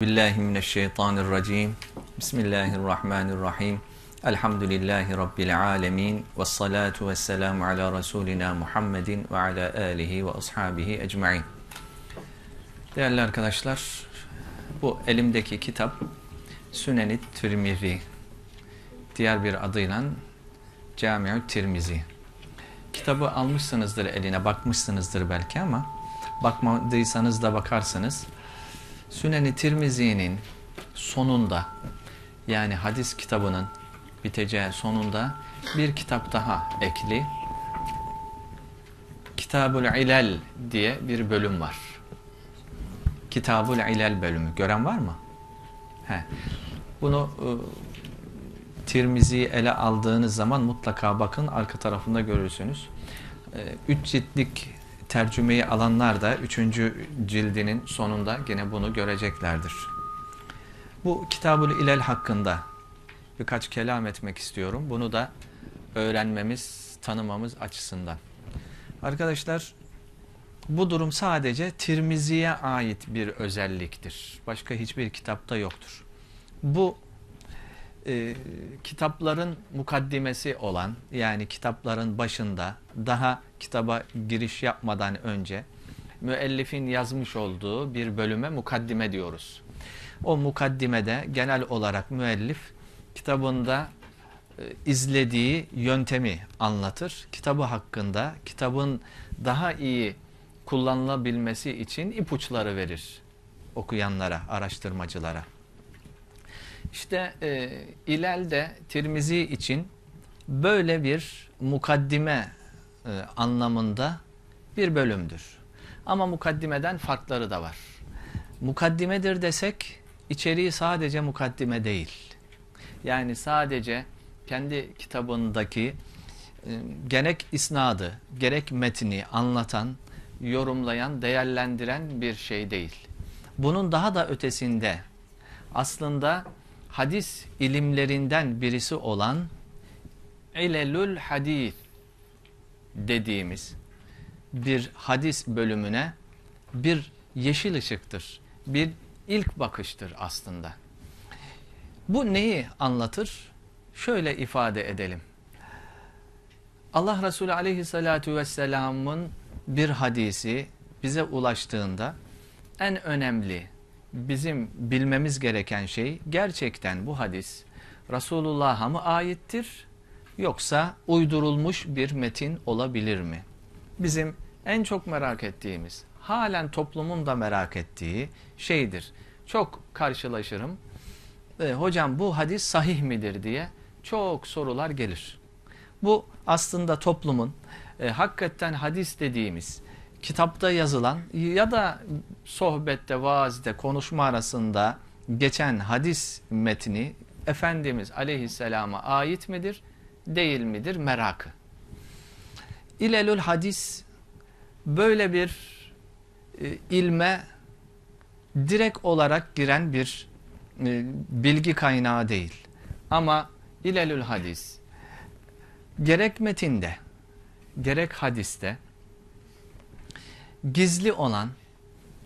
Bismillahirrahmanirrahim. Bismillahirrahmanirrahim. Elhamdülillahi Rabbil alemin. Ve salatu ve selamu ala Resulina Muhammedin ve ala alihi ve ashabihi ecma'in. Değerli arkadaşlar, bu elimdeki kitap sünen Tirmizi. Diğer bir adıyla Camiu Tirmizi. Kitabı almışsınızdır eline, bakmışsınızdır belki ama bakmadıysanız da bakarsınız. Süneni Tirmizi'nin sonunda yani hadis kitabının biteceği sonunda bir kitap daha ekli. Kitabul İlal diye bir bölüm var. Kitabul İlal bölümü. Gören var mı? He. Bunu e, Tirmizi'yi ele aldığınız zaman mutlaka bakın. Arka tarafında görürsünüz. E, üç ciltlik tercümeyi alanlar da 3. cildinin sonunda gene bunu göreceklerdir. Bu kitabül İlel hakkında birkaç kelam etmek istiyorum. Bunu da öğrenmemiz, tanımamız açısından. Arkadaşlar bu durum sadece Tirmizi'ye ait bir özelliktir. Başka hiçbir kitapta yoktur. Bu e, kitapların mukaddimesi olan yani kitapların başında daha kitaba giriş yapmadan önce müellifin yazmış olduğu bir bölüme mukaddime diyoruz. O mukaddimede genel olarak müellif kitabında e, izlediği yöntemi anlatır. Kitabı hakkında kitabın daha iyi kullanılabilmesi için ipuçları verir okuyanlara, araştırmacılara. İşte e, de Tirmizi için böyle bir mukaddime e, anlamında bir bölümdür. Ama mukaddimeden farkları da var. Mukaddimedir desek içeriği sadece mukaddime değil. Yani sadece kendi kitabındaki e, gerek isnadı, gerek metni anlatan, yorumlayan, değerlendiren bir şey değil. Bunun daha da ötesinde aslında hadis ilimlerinden birisi olan İlelül Hadis dediğimiz bir hadis bölümüne bir yeşil ışıktır. Bir ilk bakıştır aslında. Bu neyi anlatır? Şöyle ifade edelim. Allah Resulü aleyhissalatu vesselamın bir hadisi bize ulaştığında en önemli bizim bilmemiz gereken şey gerçekten bu hadis Resulullah'a mı aittir yoksa uydurulmuş bir metin olabilir mi? Bizim en çok merak ettiğimiz, halen toplumun da merak ettiği şeydir. Çok karşılaşırım. E, hocam bu hadis sahih midir diye çok sorular gelir. Bu aslında toplumun e, hakikaten hadis dediğimiz kitapta yazılan ya da sohbette, vaazide, konuşma arasında geçen hadis metni Efendimiz aleyhisselama ait midir, değil midir merakı. İlelül hadis böyle bir e, ilme direkt olarak giren bir e, bilgi kaynağı değil. Ama İlelül hadis gerek metinde gerek hadiste gizli olan,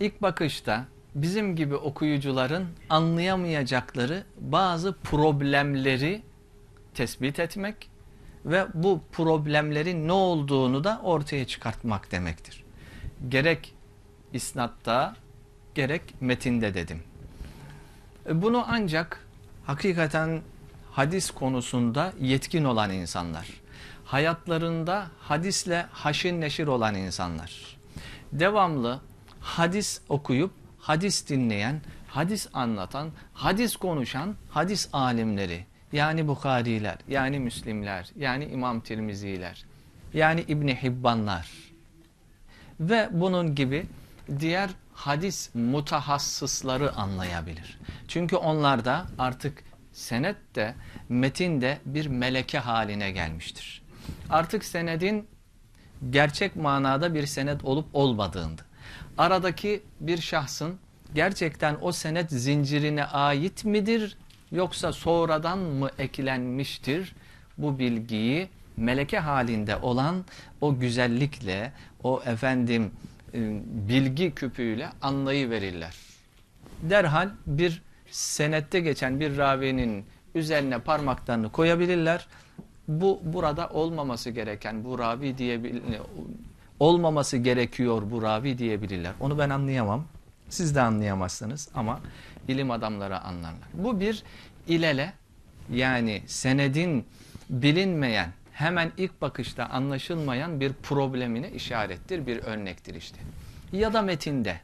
ilk bakışta bizim gibi okuyucuların anlayamayacakları bazı problemleri tespit etmek ve bu problemlerin ne olduğunu da ortaya çıkartmak demektir. Gerek isnatta gerek metinde dedim. E, bunu ancak hakikaten hadis konusunda yetkin olan insanlar, hayatlarında hadisle haşin neşir olan insanlar, devamlı hadis okuyup, hadis dinleyen, hadis anlatan, hadis konuşan hadis alimleri yani Bukhariler, yani Müslimler, yani İmam Tirmiziler, yani İbni Hibbanlar ve bunun gibi diğer hadis mutahassısları anlayabilir. Çünkü onlar da artık senet de metin de bir meleke haline gelmiştir. Artık senedin gerçek manada bir senet olup olmadığındı. Aradaki bir şahsın gerçekten o senet zincirine ait midir yoksa sonradan mı eklenmiştir bu bilgiyi meleke halinde olan o güzellikle o efendim e, bilgi küpüyle anlayı verirler. Derhal bir senette geçen bir ravinin üzerine parmaklarını koyabilirler bu burada olmaması gereken bu ravi diye olmaması gerekiyor bu ravi diyebilirler. Onu ben anlayamam. Siz de anlayamazsınız ama ilim adamları anlarlar. Bu bir ilele yani senedin bilinmeyen hemen ilk bakışta anlaşılmayan bir problemine işarettir, bir örnektir işte. Ya da metinde.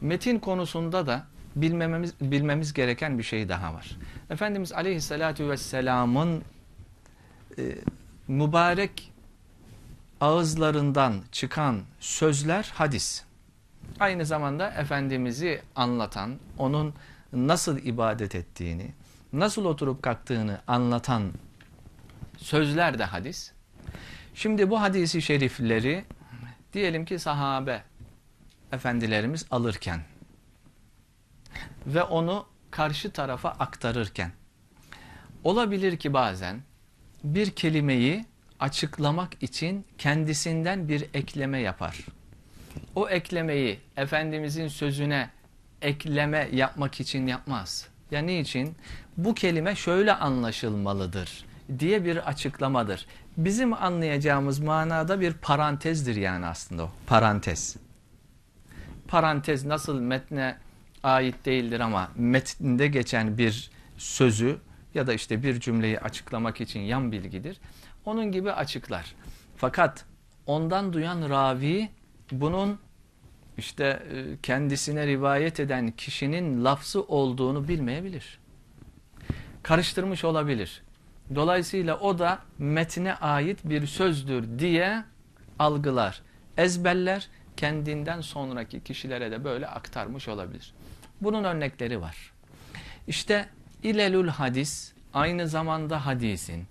Metin konusunda da bilmemiz, bilmemiz gereken bir şey daha var. Efendimiz Aleyhisselatü Vesselam'ın e, mübarek ağızlarından çıkan sözler hadis. Aynı zamanda Efendimiz'i anlatan, onun nasıl ibadet ettiğini, nasıl oturup kalktığını anlatan sözler de hadis. Şimdi bu hadisi şerifleri diyelim ki sahabe efendilerimiz alırken ve onu karşı tarafa aktarırken olabilir ki bazen bir kelimeyi açıklamak için kendisinden bir ekleme yapar. O eklemeyi Efendimizin sözüne ekleme yapmak için yapmaz. yani için? Bu kelime şöyle anlaşılmalıdır diye bir açıklamadır. Bizim anlayacağımız manada bir parantezdir yani aslında o. Parantez. Parantez nasıl metne ait değildir ama metninde geçen bir sözü ya da işte bir cümleyi açıklamak için yan bilgidir. Onun gibi açıklar. Fakat ondan duyan ravi bunun işte e, kendisine rivayet eden kişinin lafzı olduğunu bilmeyebilir. Karıştırmış olabilir. Dolayısıyla o da metne ait bir sözdür diye algılar, ezberler, kendinden sonraki kişilere de böyle aktarmış olabilir. Bunun örnekleri var. İşte İlelül hadis aynı zamanda hadisin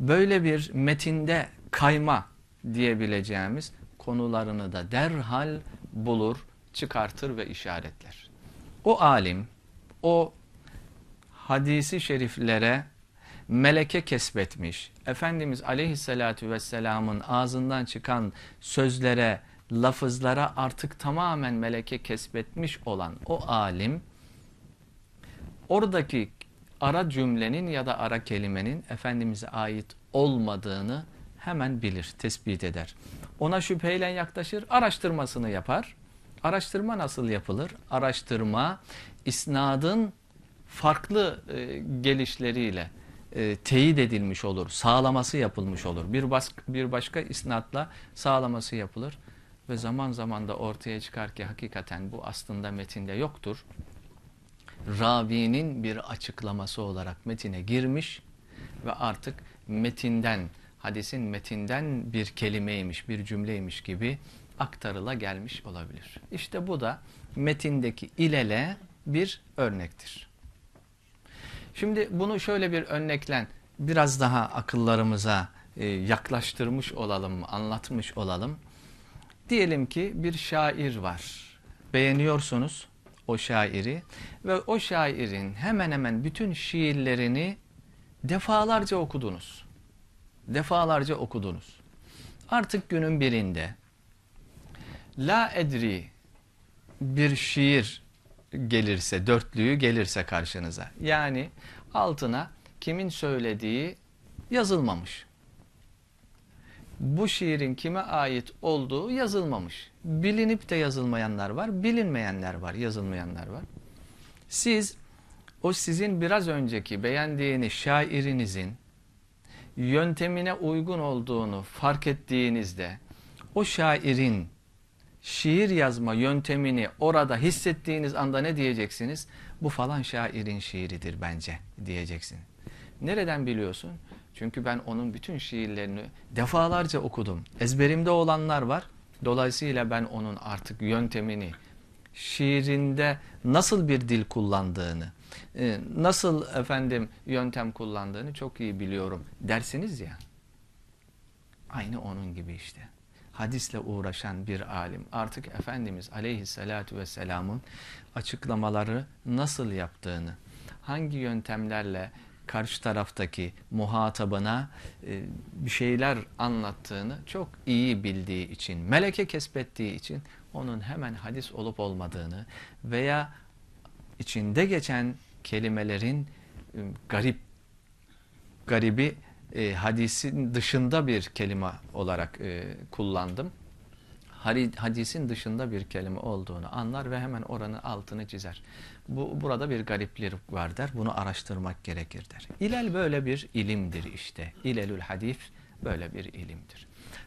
böyle bir metinde kayma diyebileceğimiz konularını da derhal bulur, çıkartır ve işaretler. O alim, o hadisi şeriflere meleke kesbetmiş, Efendimiz aleyhissalatü vesselamın ağzından çıkan sözlere, lafızlara artık tamamen meleke kesbetmiş olan o alim, oradaki ara cümlenin ya da ara kelimenin Efendimiz'e ait olmadığını hemen bilir, tespit eder. Ona şüpheyle yaklaşır, araştırmasını yapar. Araştırma nasıl yapılır? Araştırma isnadın farklı e, gelişleriyle e, teyit edilmiş olur, sağlaması yapılmış olur. Bir, bas, bir başka isnatla sağlaması yapılır ve zaman zaman da ortaya çıkar ki hakikaten bu aslında metinde yoktur Rabi'nin bir açıklaması olarak metine girmiş ve artık metinden, hadisin metinden bir kelimeymiş, bir cümleymiş gibi aktarıla gelmiş olabilir. İşte bu da metindeki ilele bir örnektir. Şimdi bunu şöyle bir örneklen biraz daha akıllarımıza e, yaklaştırmış olalım, anlatmış olalım. Diyelim ki bir şair var. Beğeniyorsunuz o şairi ve o şairin hemen hemen bütün şiirlerini defalarca okudunuz. Defalarca okudunuz. Artık günün birinde La Edri bir şiir gelirse, dörtlüğü gelirse karşınıza. Yani altına kimin söylediği yazılmamış bu şiirin kime ait olduğu yazılmamış. Bilinip de yazılmayanlar var, bilinmeyenler var, yazılmayanlar var. Siz o sizin biraz önceki beğendiğiniz şairinizin yöntemine uygun olduğunu fark ettiğinizde o şairin şiir yazma yöntemini orada hissettiğiniz anda ne diyeceksiniz? Bu falan şairin şiiridir bence diyeceksin. Nereden biliyorsun? Çünkü ben onun bütün şiirlerini defalarca okudum. Ezberimde olanlar var. Dolayısıyla ben onun artık yöntemini, şiirinde nasıl bir dil kullandığını, e, nasıl efendim yöntem kullandığını çok iyi biliyorum dersiniz ya. Aynı onun gibi işte. Hadisle uğraşan bir alim artık Efendimiz aleyhissalatu vesselamın açıklamaları nasıl yaptığını, hangi yöntemlerle karşı taraftaki muhatabına e, bir şeyler anlattığını çok iyi bildiği için, meleke kesbettiği için onun hemen hadis olup olmadığını veya içinde geçen kelimelerin e, garip, garibi e, hadisin dışında bir kelime olarak e, kullandım. Hadisin dışında bir kelime olduğunu anlar ve hemen oranın altını çizer. Bu, burada bir gariplik var der. Bunu araştırmak gerekir der. İlel böyle bir ilimdir işte. İlelül hadis böyle bir ilimdir.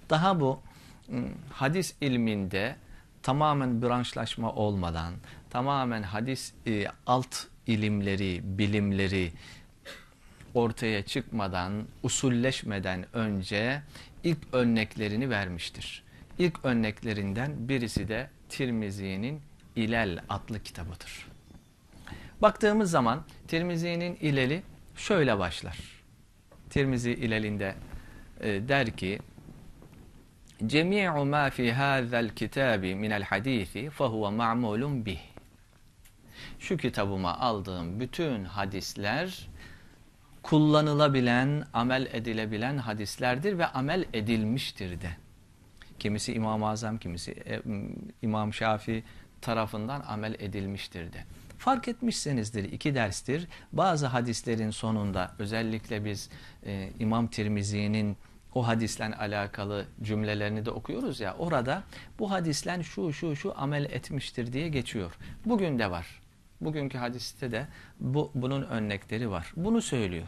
Daha bu ıı, hadis ilminde tamamen branşlaşma olmadan, tamamen hadis e, alt ilimleri, bilimleri ortaya çıkmadan, usulleşmeden önce ilk örneklerini vermiştir. İlk örneklerinden birisi de Tirmizi'nin İlel adlı kitabıdır. Baktığımız zaman Tirmizi'nin ileli şöyle başlar. Tirmizi ilelinde e, der ki Cemi'u ma fi hadzal kitabi min el hadisi fehuve ma'mulun bih. Şu kitabıma aldığım bütün hadisler kullanılabilen, amel edilebilen hadislerdir ve amel edilmiştir de. Kimisi İmam-ı Azam, kimisi e, İmam Şafi tarafından amel edilmiştir de. Fark etmişsinizdir iki derstir. Bazı hadislerin sonunda özellikle biz e, İmam Tirmizi'nin o hadisle alakalı cümlelerini de okuyoruz ya orada bu hadisle şu şu şu amel etmiştir diye geçiyor. Bugün de var. Bugünkü hadiste de bu, bunun örnekleri var. Bunu söylüyor.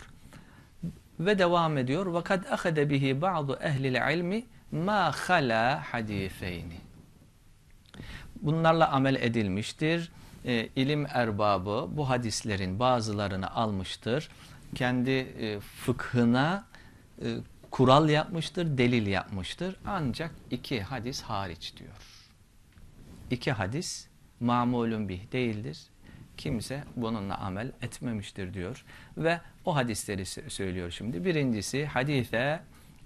Ve devam ediyor. وَقَدْ أَخَدَ بِهِ بَعْضُ اَهْلِ الْعِلْمِ مَا خَلَى حَد۪يفَيْنِ Bunlarla amel edilmiştir e, ilim erbabı bu hadislerin bazılarını almıştır. Kendi e, fıkhına e, kural yapmıştır, delil yapmıştır. Ancak iki hadis hariç diyor. İki hadis mamulun bih değildir. Kimse bununla amel etmemiştir diyor. Ve o hadisleri söylüyor şimdi. Birincisi hadise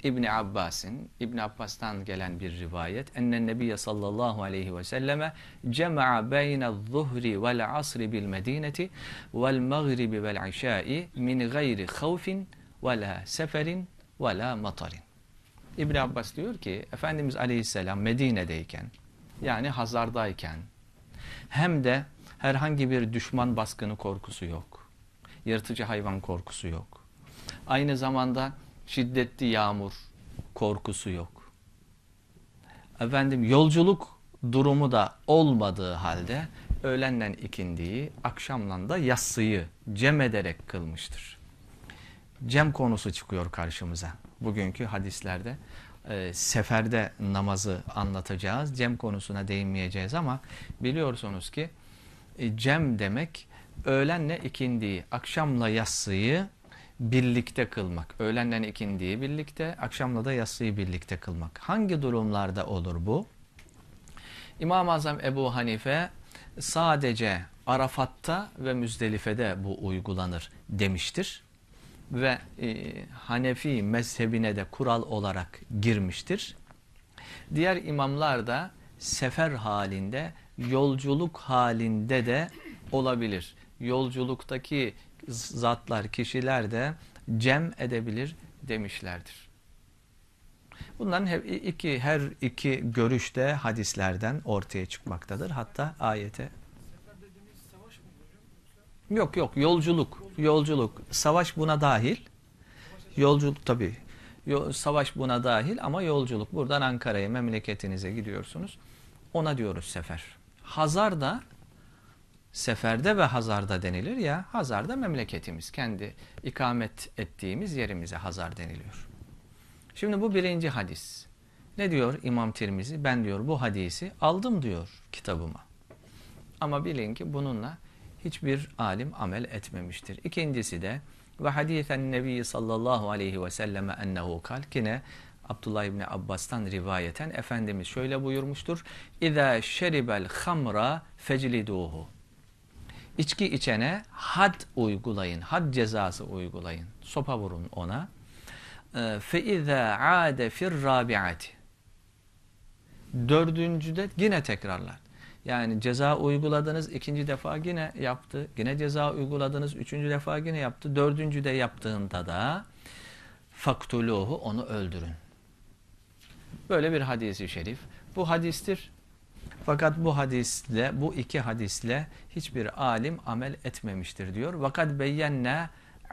İbni Abbas'ın, İbni Abbas'tan gelen bir rivayet. Ennen Nebiye sallallahu aleyhi ve selleme cema'a beyne zuhri vel asri bil medineti vel mağribi vel işai min gayri havfin ve la seferin ve la matarin. İbni Abbas diyor ki Efendimiz aleyhisselam Medine'deyken yani Hazar'dayken hem de herhangi bir düşman baskını korkusu yok. Yırtıcı hayvan korkusu yok. Aynı zamanda şiddetli yağmur korkusu yok. Efendim yolculuk durumu da olmadığı halde öğlenden ikindiyi akşamdan da yassıyı cem ederek kılmıştır. Cem konusu çıkıyor karşımıza. Bugünkü hadislerde e, seferde namazı anlatacağız. Cem konusuna değinmeyeceğiz ama biliyorsunuz ki e, cem demek öğlenle ikindiği, akşamla yassıyı birlikte kılmak. Öğlenden ikindiyi birlikte, akşamla da yatsıyı birlikte kılmak. Hangi durumlarda olur bu? İmam-ı Azam Ebu Hanife sadece Arafat'ta ve Müzdelife'de bu uygulanır demiştir. Ve e, Hanefi mezhebine de kural olarak girmiştir. Diğer imamlar da sefer halinde, yolculuk halinde de olabilir. Yolculuktaki zatlar, kişiler de cem edebilir demişlerdir. Bunların her iki, her iki görüş de hadislerden ortaya çıkmaktadır. Hatta ayete Yok yok yolculuk, yolculuk. Savaş buna dahil. Yolculuk tabii. Savaş buna dahil ama yolculuk. Buradan Ankara'ya, memleketinize gidiyorsunuz. Ona diyoruz sefer. Hazar da seferde ve hazarda denilir ya. Hazarda memleketimiz. Kendi ikamet ettiğimiz yerimize hazar deniliyor. Şimdi bu birinci hadis. Ne diyor İmam Tirmizi? Ben diyor bu hadisi aldım diyor kitabıma. Ama bilin ki bununla hiçbir alim amel etmemiştir. İkincisi de ve hadisen nebi sallallahu aleyhi ve selleme ennehu kal kine Abdullah İbni Abbas'tan rivayeten Efendimiz şöyle buyurmuştur. İza şeribel hamra fecliduhu. İçki içene had uygulayın, had cezası uygulayın. Sopa vurun ona. فَاِذَا عَادَ فِي الرَّابِعَةِ Dördüncüde yine tekrarlar. Yani ceza uyguladınız, ikinci defa yine yaptı, yine ceza uyguladınız, üçüncü defa yine yaptı, dördüncüde yaptığında da faktuluhu onu öldürün. Böyle bir hadisi şerif. Bu hadistir. Fakat bu hadisle, bu iki hadisle hiçbir alim amel etmemiştir diyor. Vakat beyyenne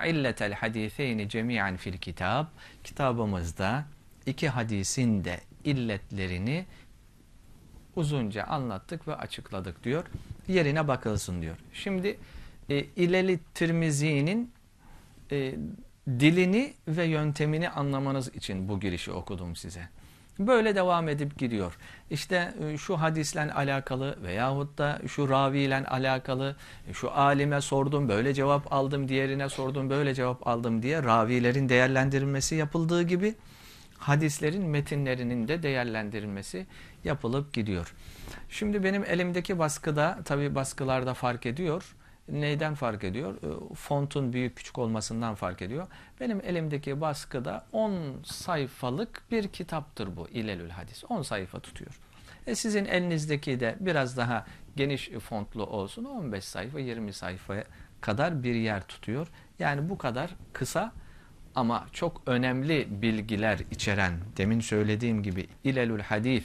illetel hadiseyni cemiyen fil kitab. Kitabımızda iki hadisin de illetlerini uzunca anlattık ve açıkladık diyor. Yerine bakılsın diyor. Şimdi e, İleli Tirmizi'nin e, dilini ve yöntemini anlamanız için bu girişi okudum size. Böyle devam edip gidiyor. İşte e, şu hadisle alakalı veyahut da şu raviyle alakalı e, şu alime sordum böyle cevap aldım diğerine sordum böyle cevap aldım diye ravilerin değerlendirilmesi yapıldığı gibi hadislerin metinlerinin de değerlendirilmesi yapılıp gidiyor. Şimdi benim elimdeki baskıda tabi baskılarda fark ediyor neyden fark ediyor? Ee, fontun büyük küçük olmasından fark ediyor. Benim elimdeki baskıda 10 sayfalık bir kitaptır bu İlelül Hadis. 10 sayfa tutuyor. E sizin elinizdeki de biraz daha geniş fontlu olsun 15 sayfa 20 sayfaya kadar bir yer tutuyor. Yani bu kadar kısa ama çok önemli bilgiler içeren demin söylediğim gibi İlelül Hadis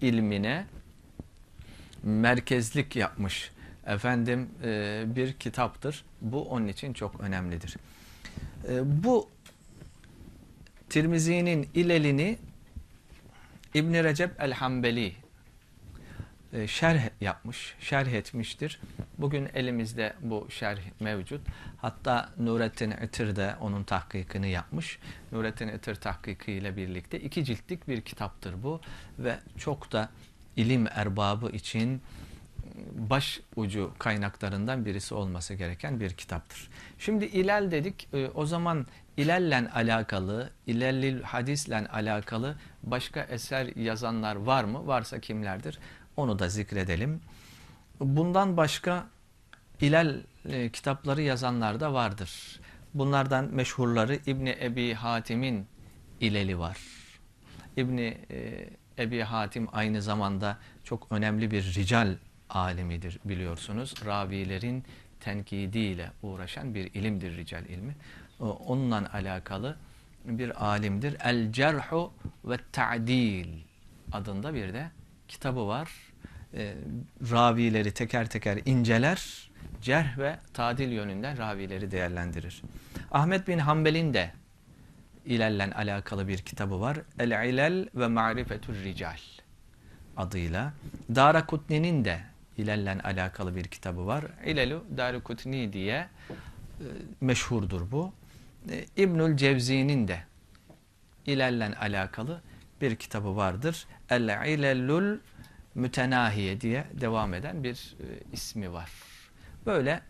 ilmine merkezlik yapmış efendim e, bir kitaptır. Bu onun için çok önemlidir. E, bu Tirmizi'nin ilelini İbn Recep el-Hanbeli e, şerh yapmış, şerh etmiştir. Bugün elimizde bu şerh mevcut. Hatta Nurettin Itır de onun tahkikini yapmış. Nurettin Itır tahkiki ile birlikte iki ciltlik bir kitaptır bu ve çok da ilim erbabı için baş ucu kaynaklarından birisi olması gereken bir kitaptır. Şimdi ilal dedik. E, o zaman ilalle alakalı, ilallil hadisle alakalı başka eser yazanlar var mı? Varsa kimlerdir? Onu da zikredelim. Bundan başka ilal e, kitapları yazanlar da vardır. Bunlardan meşhurları İbni Ebi Hatim'in ileli var. İbni e, Ebi Hatim aynı zamanda çok önemli bir rical alimidir biliyorsunuz. Ravilerin tenkidiyle uğraşan bir ilimdir rical ilmi. Onunla alakalı bir alimdir. El Cerhu ve Ta'dil adında bir de kitabı var. E, ravileri teker teker inceler, cerh ve tadil yönünden ravileri değerlendirir. Ahmet bin Hanbel'in de ilerlen alakalı bir kitabı var. El İlal ve Marifetül Rical adıyla. Dara Kutni'nin de Hilal'le alakalı bir kitabı var. İlelu Darukutni diye e, meşhurdur bu. E, İbnül Cevzi'nin de İlal'le alakalı bir kitabı vardır. El İlelül Mütenahiye diye devam eden bir e, ismi var. Böyle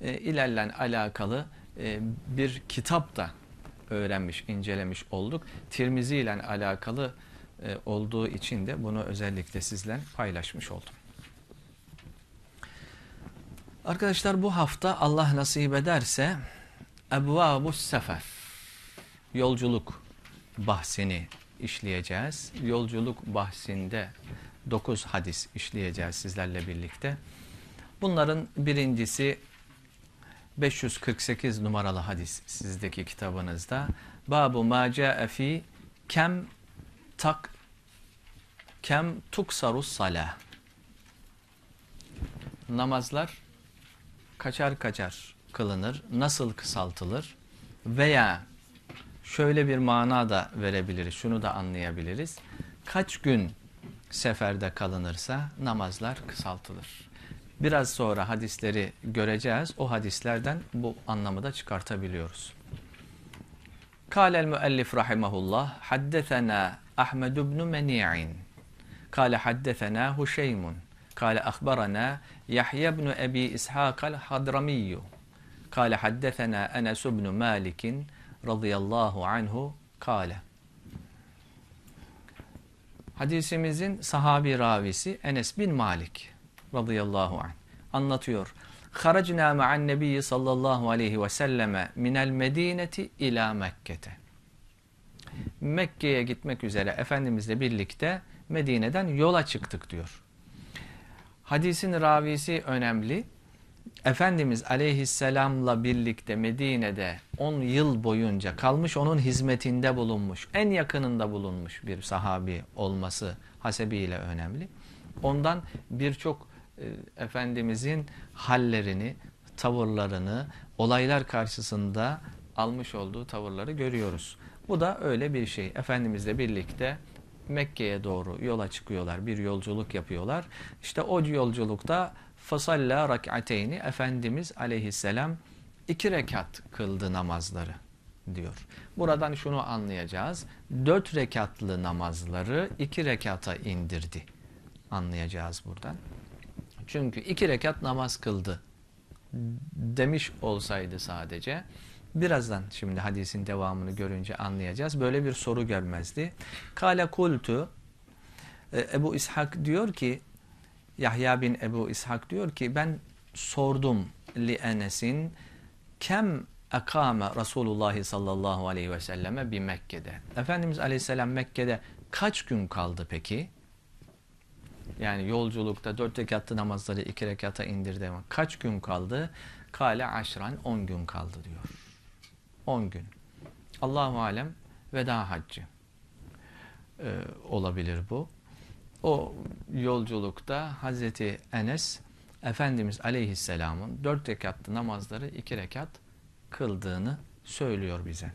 e, İlal'le alakalı e, bir kitap da öğrenmiş, incelemiş olduk. Tirmizi ile alakalı e, olduğu için de bunu özellikle sizle paylaşmış oldum. Arkadaşlar bu hafta Allah nasip ederse Ebvabu Sefer yolculuk bahsini işleyeceğiz. Yolculuk bahsinde 9 hadis işleyeceğiz sizlerle birlikte. Bunların birincisi 548 numaralı hadis sizdeki kitabınızda. Babu ma fi kem tak kem tuksarus salah. Namazlar kaçar kaçar kılınır, nasıl kısaltılır veya şöyle bir mana da verebiliriz, şunu da anlayabiliriz. Kaç gün seferde kalınırsa namazlar kısaltılır. Biraz sonra hadisleri göreceğiz. O hadislerden bu anlamı da çıkartabiliyoruz. Kâlel müellif rahimahullah haddetena Ahmed ibn Meni'in. Kâle haddetena Huşeymun. قال أخبرنا يحيى بن أبي إسحاق الحضرمي قال حدثنا أنس بن مالك رضي الله عنه قال Hadisimizin sahabi ravisi Enes bin Malik radıyallahu anh anlatıyor. Haracna ma'an nebiyyi sallallahu aleyhi ve selleme minel medineti ila Mekke'te. Mekke'ye gitmek üzere Efendimizle birlikte Medine'den yola çıktık diyor hadisin ravisi önemli. Efendimiz aleyhisselamla birlikte Medine'de 10 yıl boyunca kalmış onun hizmetinde bulunmuş. En yakınında bulunmuş bir sahabi olması hasebiyle önemli. Ondan birçok e, Efendimizin hallerini, tavırlarını, olaylar karşısında almış olduğu tavırları görüyoruz. Bu da öyle bir şey. Efendimizle birlikte Mekke'ye doğru yola çıkıyorlar. Bir yolculuk yapıyorlar. İşte o yolculukta fasalla rak'ateyni Efendimiz aleyhisselam iki rekat kıldı namazları diyor. Buradan şunu anlayacağız. Dört rekatlı namazları iki rekata indirdi. Anlayacağız buradan. Çünkü iki rekat namaz kıldı demiş olsaydı sadece Birazdan şimdi hadisin devamını görünce anlayacağız. Böyle bir soru gelmezdi. Kale kultu e, Ebu İshak diyor ki Yahya bin Ebu İshak diyor ki ben sordum li Enes'in kem ekame Resulullah sallallahu aleyhi ve selleme bir Mekke'de. Efendimiz aleyhisselam Mekke'de kaç gün kaldı peki? Yani yolculukta dört rekatlı namazları iki rekata indirdi. ama Kaç gün kaldı? Kale aşran on gün kaldı diyor. 10 gün. Allahu alem veda haccı ee, olabilir bu. O yolculukta Hazreti Enes Efendimiz Aleyhisselam'ın dört rekatlı namazları iki rekat kıldığını söylüyor bize.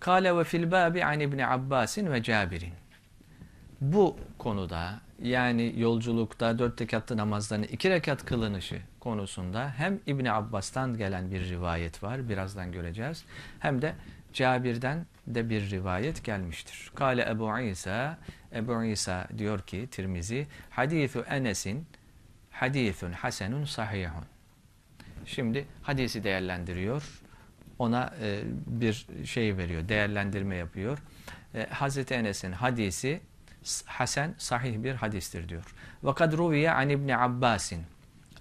Kale ve fil babi an İbni Abbasin ve Cabir'in. Bu konuda yani yolculukta dört rekatlı namazlarını iki rekat kılınışı konusunda hem İbni Abbas'tan gelen bir rivayet var, birazdan göreceğiz. Hem de Cabir'den de bir rivayet gelmiştir. Kale Ebu İsa, Ebu İsa diyor ki Tirmizi, hadithu Enes'in hadithun hasenun sahihun. Şimdi hadisi değerlendiriyor. Ona e, bir şey veriyor, değerlendirme yapıyor. E, Hazreti Enes'in hadisi hasen sahih bir hadistir diyor. Ve kad ruviye an İbni Abbas'in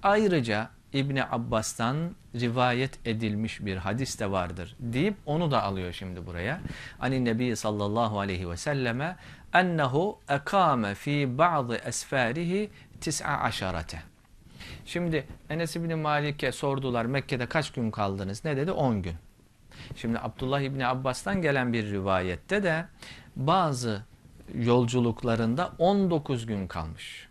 Ayrıca İbni Abbas'tan rivayet edilmiş bir hadis de vardır deyip onu da alıyor şimdi buraya. Ani Nebi sallallahu aleyhi ve selleme ennehu ekame fi ba'dı esferihi tis'a aşarete. Şimdi Enes İbni Malik'e sordular Mekke'de kaç gün kaldınız? Ne dedi? 10 gün. Şimdi Abdullah İbni Abbas'tan gelen bir rivayette de bazı yolculuklarında 19 gün kalmış.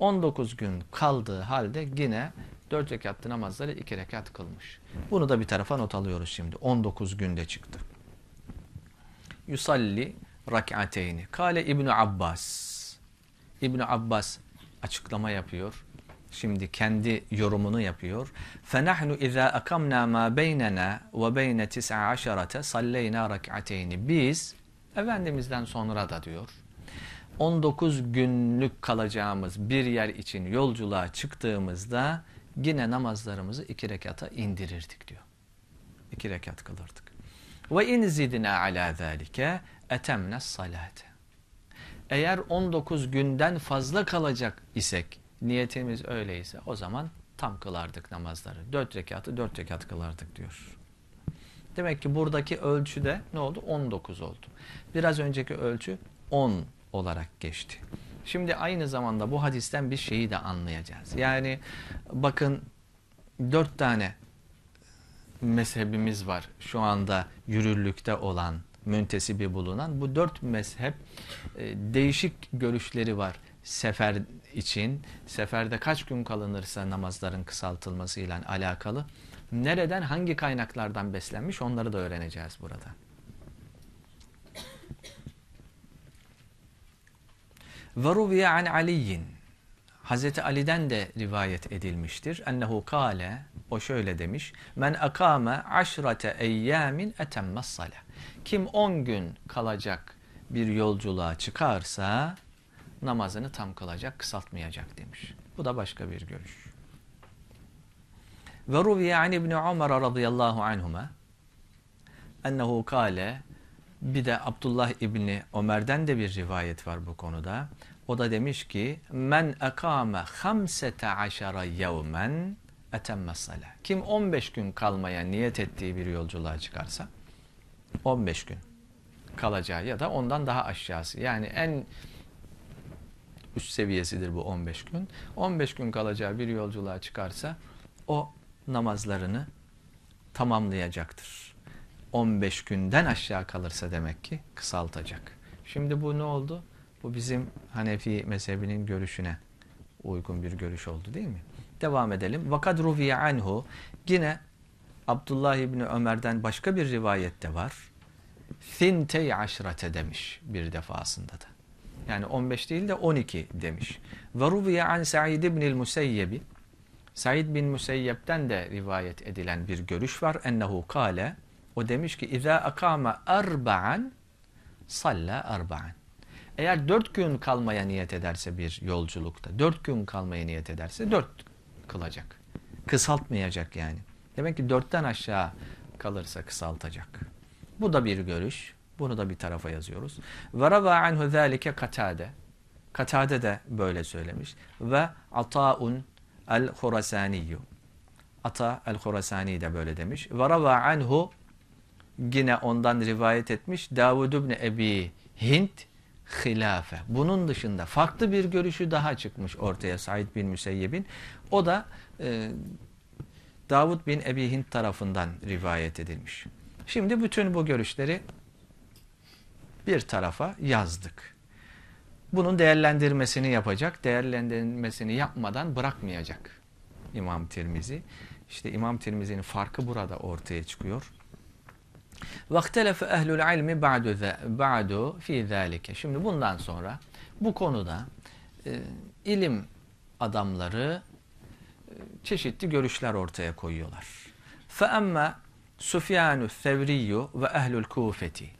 19 gün kaldığı halde yine 4 rekat namazları 2 rekat kılmış. Bunu da bir tarafa not alıyoruz şimdi. 19 günde çıktı. Yusalli rak'ateyni. Kale İbn Abbas. İbn Abbas açıklama yapıyor. Şimdi kendi yorumunu yapıyor. فَنَحْنُ اِذَا اَقَمْنَا مَا بَيْنَنَا وَبَيْنَ تِسْعَ عَشَرَةَ صَلَّيْنَا رَكْعَتَيْنِ Biz, Efendimiz'den sonra da diyor, 19 günlük kalacağımız bir yer için yolculuğa çıktığımızda yine namazlarımızı iki rekata indirirdik diyor. İki rekat kılırdık. Ve in zidna ala zalike etemne salate. Eğer 19 günden fazla kalacak isek, niyetimiz öyleyse o zaman tam kılardık namazları. Dört rekatı dört rekat kılardık diyor. Demek ki buradaki ölçü de ne oldu? 19 oldu. Biraz önceki ölçü 10 olarak geçti. Şimdi aynı zamanda bu hadisten bir şeyi de anlayacağız. Yani bakın dört tane mezhebimiz var şu anda yürürlükte olan, müntesibi bulunan. Bu dört mezhep e, değişik görüşleri var sefer için. Seferde kaç gün kalınırsa namazların kısaltılmasıyla alakalı. Nereden, hangi kaynaklardan beslenmiş onları da öğreneceğiz burada. Ve ruviye an Aliyin. Hazreti Ali'den de rivayet edilmiştir. Ennehu kale, o şöyle demiş. Men akame aşrate eyyamin etemmez salah. Kim 10 gün kalacak bir yolculuğa çıkarsa namazını tam kılacak, kısaltmayacak demiş. Bu da başka bir görüş. Ve ruviye an İbni Umar radıyallahu anhuma ennehu kale bir de Abdullah İbni Ömer'den de bir rivayet var bu konuda. O da demiş ki men ekame hamsete aşara yevmen etemme sala. Kim 15 gün kalmaya niyet ettiği bir yolculuğa çıkarsa 15 gün kalacağı ya da ondan daha aşağısı. Yani en üst seviyesidir bu 15 gün. 15 gün kalacağı bir yolculuğa çıkarsa o namazlarını tamamlayacaktır. 15 günden aşağı kalırsa demek ki kısaltacak. Şimdi bu ne oldu? Bu bizim Hanefi mezhebinin görüşüne uygun bir görüş oldu değil mi? Devam edelim. Vakad ruviye anhu yine Abdullah İbni Ömer'den başka bir rivayette var. Thintey aşrate demiş bir defasında da. Yani 15 değil de 12 demiş. Ve ruviye an Sa'id İbnil Museyyebi Said bin Müseyyep'ten de rivayet edilen bir görüş var. Ennehu kale o demiş ki اِذَا akama اَرْبَعًا salla اَرْبَعًا Eğer dört gün kalmaya niyet ederse bir yolculukta, dört gün kalmaya niyet ederse dört kılacak. Kısaltmayacak yani. Demek ki dörtten aşağı kalırsa kısaltacak. Bu da bir görüş. Bunu da bir tarafa yazıyoruz. وَرَوَا عَنْهُ ذَٰلِكَ قَتَادَ Katade de böyle söylemiş. Ve Ataun el-Khurasaniyu. Ata el-Khurasani de böyle demiş. Ve rava anhu yine ondan rivayet etmiş. Davud ibn Ebi Hint hilafe. Bunun dışında farklı bir görüşü daha çıkmış ortaya Said bin Müseyyeb'in. O da e, Davud bin Ebi Hint tarafından rivayet edilmiş. Şimdi bütün bu görüşleri bir tarafa yazdık. Bunun değerlendirmesini yapacak, değerlendirmesini yapmadan bırakmayacak İmam Tirmizi. İşte İmam Tirmizi'nin farkı burada ortaya çıkıyor. Vaktelefe ehlül ilmi ba'du, ba'du fi zâlike. Şimdi bundan sonra bu konuda e, ilim adamları e, çeşitli görüşler ortaya koyuyorlar. Fe emme Süfyanu Sevriyu ve ehlül kufeti.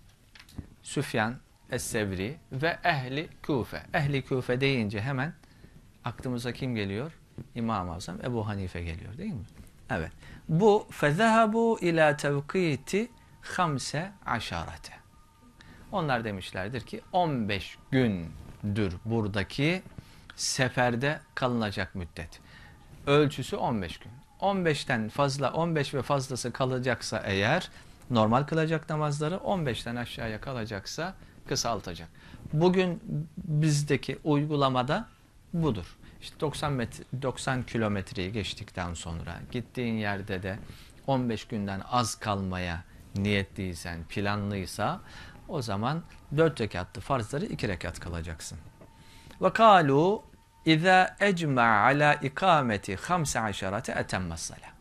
Süfyan Es-Sevri ve ehli Kufe. Ehli Kufe deyince hemen aklımıza kim geliyor? İmam-ı Azam Ebu Hanife geliyor değil mi? Evet. Bu fezehebu ila tevkiti hamse aşarate. Onlar demişlerdir ki 15 gündür buradaki seferde kalınacak müddet. Ölçüsü 15 gün. 15'ten fazla 15 ve fazlası kalacaksa eğer normal kılacak namazları 15'ten aşağıya kalacaksa kısaltacak. Bugün bizdeki uygulamada budur. İşte 90 metre, 90 kilometreyi geçtikten sonra gittiğin yerde de 15 günden az kalmaya niyetliysen, planlıysa o zaman dört rekatlı farzları iki rekat kalacaksın. Ve kalu İza ecma ala ikameti 15 etemmes sala.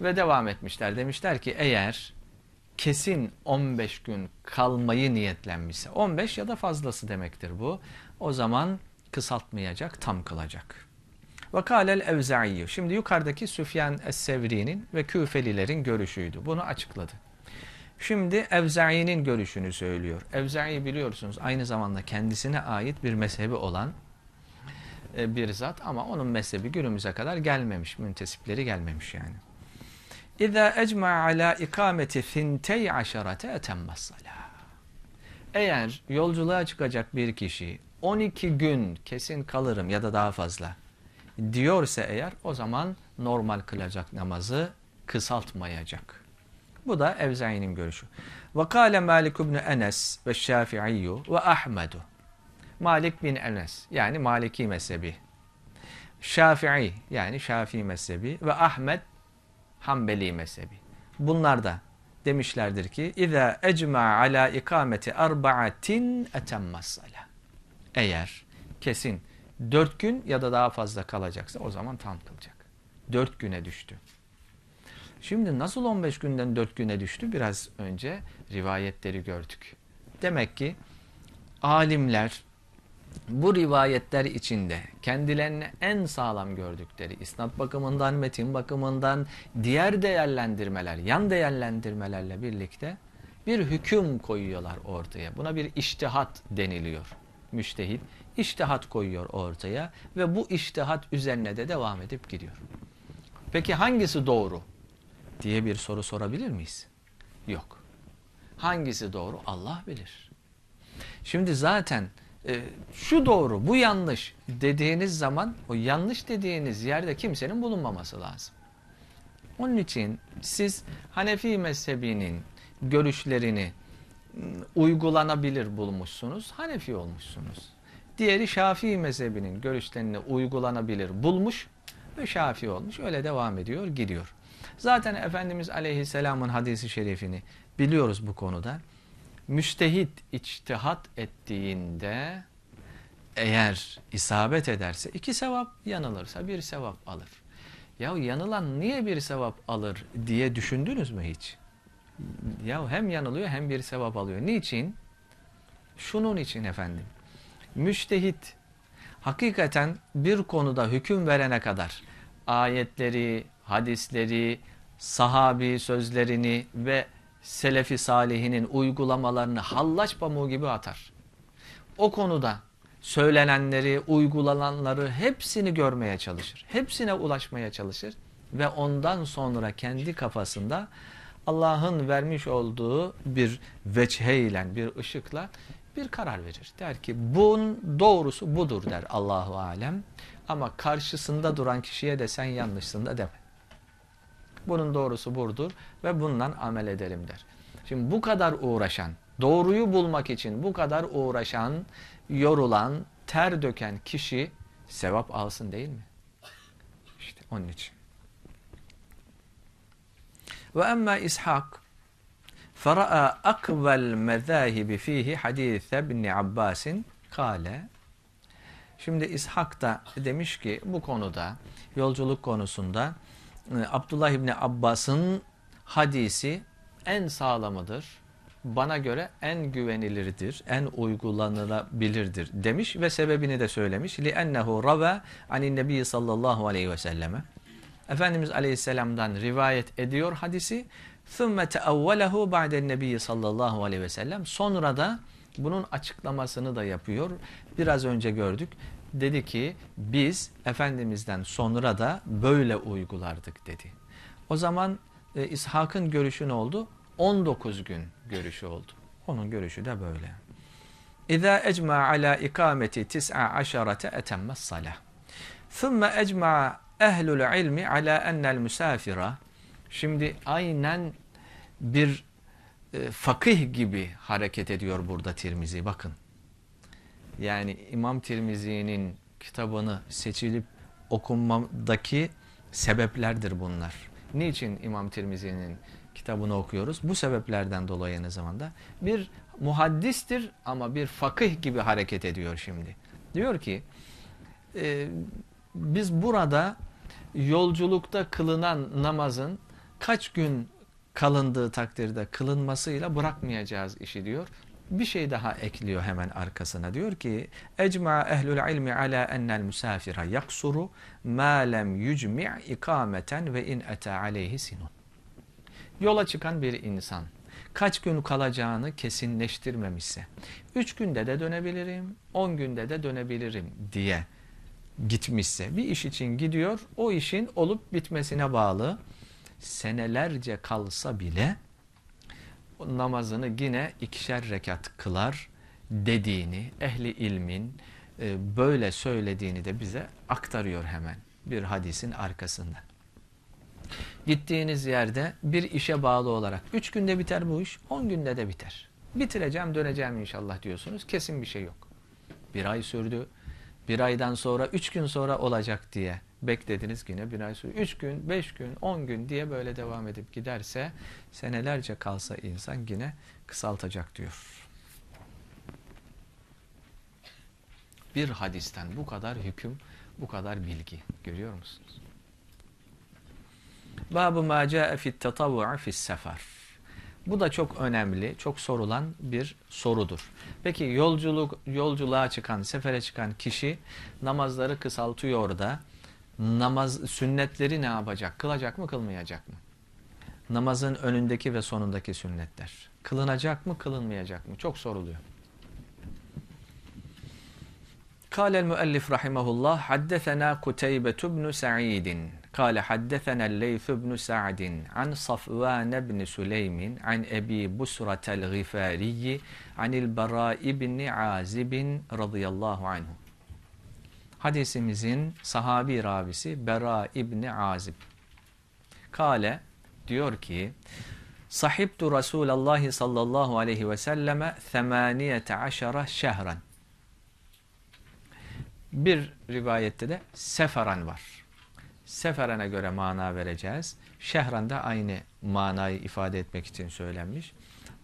Ve devam etmişler. Demişler ki eğer kesin 15 gün kalmayı niyetlenmişse 15 ya da fazlası demektir bu. O zaman kısaltmayacak, tam kılacak. Ve kâlel evza'iyyu. Şimdi yukarıdaki Süfyan Es-Sevri'nin ve Küfelilerin görüşüydü. Bunu açıkladı. Şimdi Evza'i'nin görüşünü söylüyor. Evza'i biliyorsunuz aynı zamanda kendisine ait bir mezhebi olan e, bir zat ama onun mezhebi günümüze kadar gelmemiş. Müntesipleri gelmemiş yani. İza ecma ala ikameti fintey aşarate etemmes salah. Eğer yolculuğa çıkacak bir kişi 12 gün kesin kalırım ya da daha fazla diyorsa eğer o zaman normal kılacak namazı kısaltmayacak. Bu da Evzai'nin görüşü. Ve kâle Malik ibn Enes ve Şafi'iyyu ve Ahmedu. Malik bin Enes yani Maliki mezhebi. Şafii yani Şafii mezhebi ve Ahmet Hanbeli mezhebi. Bunlar da demişlerdir ki İza ecma ala ikameti arba'atin etemmas sala. Eğer kesin dört gün ya da daha fazla kalacaksa o zaman tam kılacak. Dört güne düştü. Şimdi nasıl 15 günden 4 güne düştü biraz önce rivayetleri gördük. Demek ki alimler bu rivayetler içinde kendilerine en sağlam gördükleri isnat bakımından, metin bakımından diğer değerlendirmeler, yan değerlendirmelerle birlikte bir hüküm koyuyorlar ortaya. Buna bir iştihat deniliyor. Müştehit iştihat koyuyor ortaya ve bu iştihat üzerine de devam edip gidiyor. Peki hangisi doğru? diye bir soru sorabilir miyiz? Yok. Hangisi doğru? Allah bilir. Şimdi zaten e, şu doğru, bu yanlış dediğiniz zaman o yanlış dediğiniz yerde kimsenin bulunmaması lazım. Onun için siz Hanefi mezhebinin görüşlerini ıı, uygulanabilir bulmuşsunuz, Hanefi olmuşsunuz. Diğeri Şafii mezhebinin görüşlerini uygulanabilir bulmuş ve Şafii olmuş. Öyle devam ediyor, gidiyor. Zaten Efendimiz Aleyhisselam'ın hadisi şerifini biliyoruz bu konuda. Müştehit içtihat ettiğinde eğer isabet ederse iki sevap yanılırsa bir sevap alır. Ya yanılan niye bir sevap alır diye düşündünüz mü hiç? Ya hem yanılıyor hem bir sevap alıyor. Niçin? Şunun için efendim. Müştehit hakikaten bir konuda hüküm verene kadar ayetleri, hadisleri, sahabi sözlerini ve selefi salihinin uygulamalarını hallaç pamuğu gibi atar. O konuda söylenenleri, uygulananları hepsini görmeye çalışır. Hepsine ulaşmaya çalışır ve ondan sonra kendi kafasında Allah'ın vermiş olduğu bir ile bir ışıkla bir karar verir. Der ki bunun doğrusu budur der Allahu alem. Ama karşısında duran kişiye de sen yanlışsın da deme. Bunun doğrusu burdur ve bundan amel ederim der. Şimdi bu kadar uğraşan, doğruyu bulmak için bu kadar uğraşan, yorulan, ter döken kişi sevap alsın değil mi? İşte onun için. Ve emme İshak فَرَأَى أَقْوَى الْمَذَاهِبِ ف۪يهِ حَد۪يثَ بْنِ عَبَّاسٍ "Kale." Şimdi İshak da demiş ki bu konuda, yolculuk konusunda ee, Abdullah İbni Abbas'ın hadisi en sağlamıdır. Bana göre en güvenilirdir, en uygulanılabilirdir demiş ve sebebini de söylemiş. لِأَنَّهُ رَوَى عَنِ النَّبِيِّ sallallahu aleyhi ve selleme. Efendimiz aleyhisselamdan rivayet ediyor hadisi. ثُمَّ تَأَوَّلَهُ بَعْدَ النَّبِيِّ sallallahu aleyhi ve sellem. Sonra da bunun açıklamasını da yapıyor. Biraz önce gördük dedi ki biz Efendimiz'den sonra da böyle uygulardık dedi. O zaman e, İshak'ın görüşü ne oldu? 19 gün görüşü oldu. Onun görüşü de böyle. İza ecma ala ikameti tis'a aşarete etemme salah. Thumma ecma ehlul ilmi ala ennel musafira Şimdi aynen bir e, fakih gibi hareket ediyor burada Tirmizi bakın yani İmam Tirmizi'nin kitabını seçilip okunmamdaki sebeplerdir bunlar. Niçin İmam Tirmizi'nin kitabını okuyoruz? Bu sebeplerden dolayı aynı zamanda. Bir muhaddistir ama bir fakih gibi hareket ediyor şimdi. Diyor ki e, biz burada yolculukta kılınan namazın kaç gün kalındığı takdirde kılınmasıyla bırakmayacağız işi diyor bir şey daha ekliyor hemen arkasına. Diyor ki ecma ehlul ilmi ala ennel musafira yaksuru ma lem yucmi' ikameten ve in ete aleyhi sinun. Yola çıkan bir insan kaç gün kalacağını kesinleştirmemişse 3 günde de dönebilirim 10 günde de dönebilirim diye gitmişse bir iş için gidiyor o işin olup bitmesine bağlı senelerce kalsa bile namazını yine ikişer rekat kılar dediğini ehli ilmin e, böyle söylediğini de bize aktarıyor hemen bir hadisin arkasında. Gittiğiniz yerde bir işe bağlı olarak 3 günde biter bu iş 10 günde de biter. Bitireceğim döneceğim inşallah diyorsunuz kesin bir şey yok. Bir ay sürdü bir aydan sonra üç gün sonra olacak diye beklediniz yine bir ay sonra. Üç gün, beş gün, on gün diye böyle devam edip giderse senelerce kalsa insan yine kısaltacak diyor. Bir hadisten bu kadar hüküm, bu kadar bilgi. Görüyor musunuz? Babu ma ca'e fit tatavvu'a fis sefer. Bu da çok önemli, çok sorulan bir sorudur. Peki yolculuk, yolculuğa çıkan, sefere çıkan kişi namazları kısaltıyor da namaz sünnetleri ne yapacak? Kılacak mı kılmayacak mı? Namazın önündeki ve sonundaki sünnetler. Kılınacak mı kılınmayacak mı? Çok soruluyor. قال المؤلف رحمه الله حدثنا قتيبة بن سعيد قال حدثنا الليث بن An Safwan صفوان بن An عن أبي بسرة الغفاري An البراء Bara ibn رضي الله عنه Hadisimizin sahabi ravisi Bera İbni Azib. Kale diyor ki Sahibtu Resulallah sallallahu aleyhi ve selleme 18 şehren. Bir rivayette de seferan var. Seferana göre mana vereceğiz. Şehran da aynı manayı ifade etmek için söylenmiş.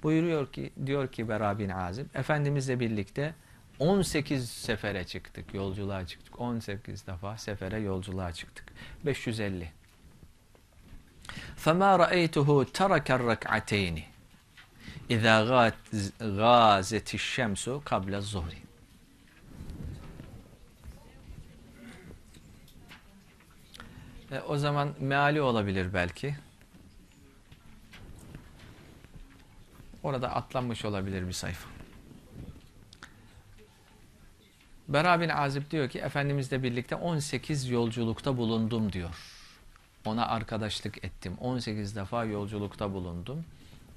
Buyuruyor ki diyor ki Bera bin Azib Efendimizle birlikte 18 sefere çıktık, yolculuğa çıktık. 18 defa sefere yolculuğa çıktık. 550. فَمَا رَأَيْتُهُ تَرَكَ الرَّكْعَتَيْنِ اِذَا غَازَتِ الشَّمْسُ قَبْلَ الظُّهْرِ O zaman meali olabilir belki. Orada atlanmış olabilir bir sayfa. Bera bin Azib diyor ki Efendimizle birlikte 18 yolculukta bulundum diyor. Ona arkadaşlık ettim. 18 defa yolculukta bulundum.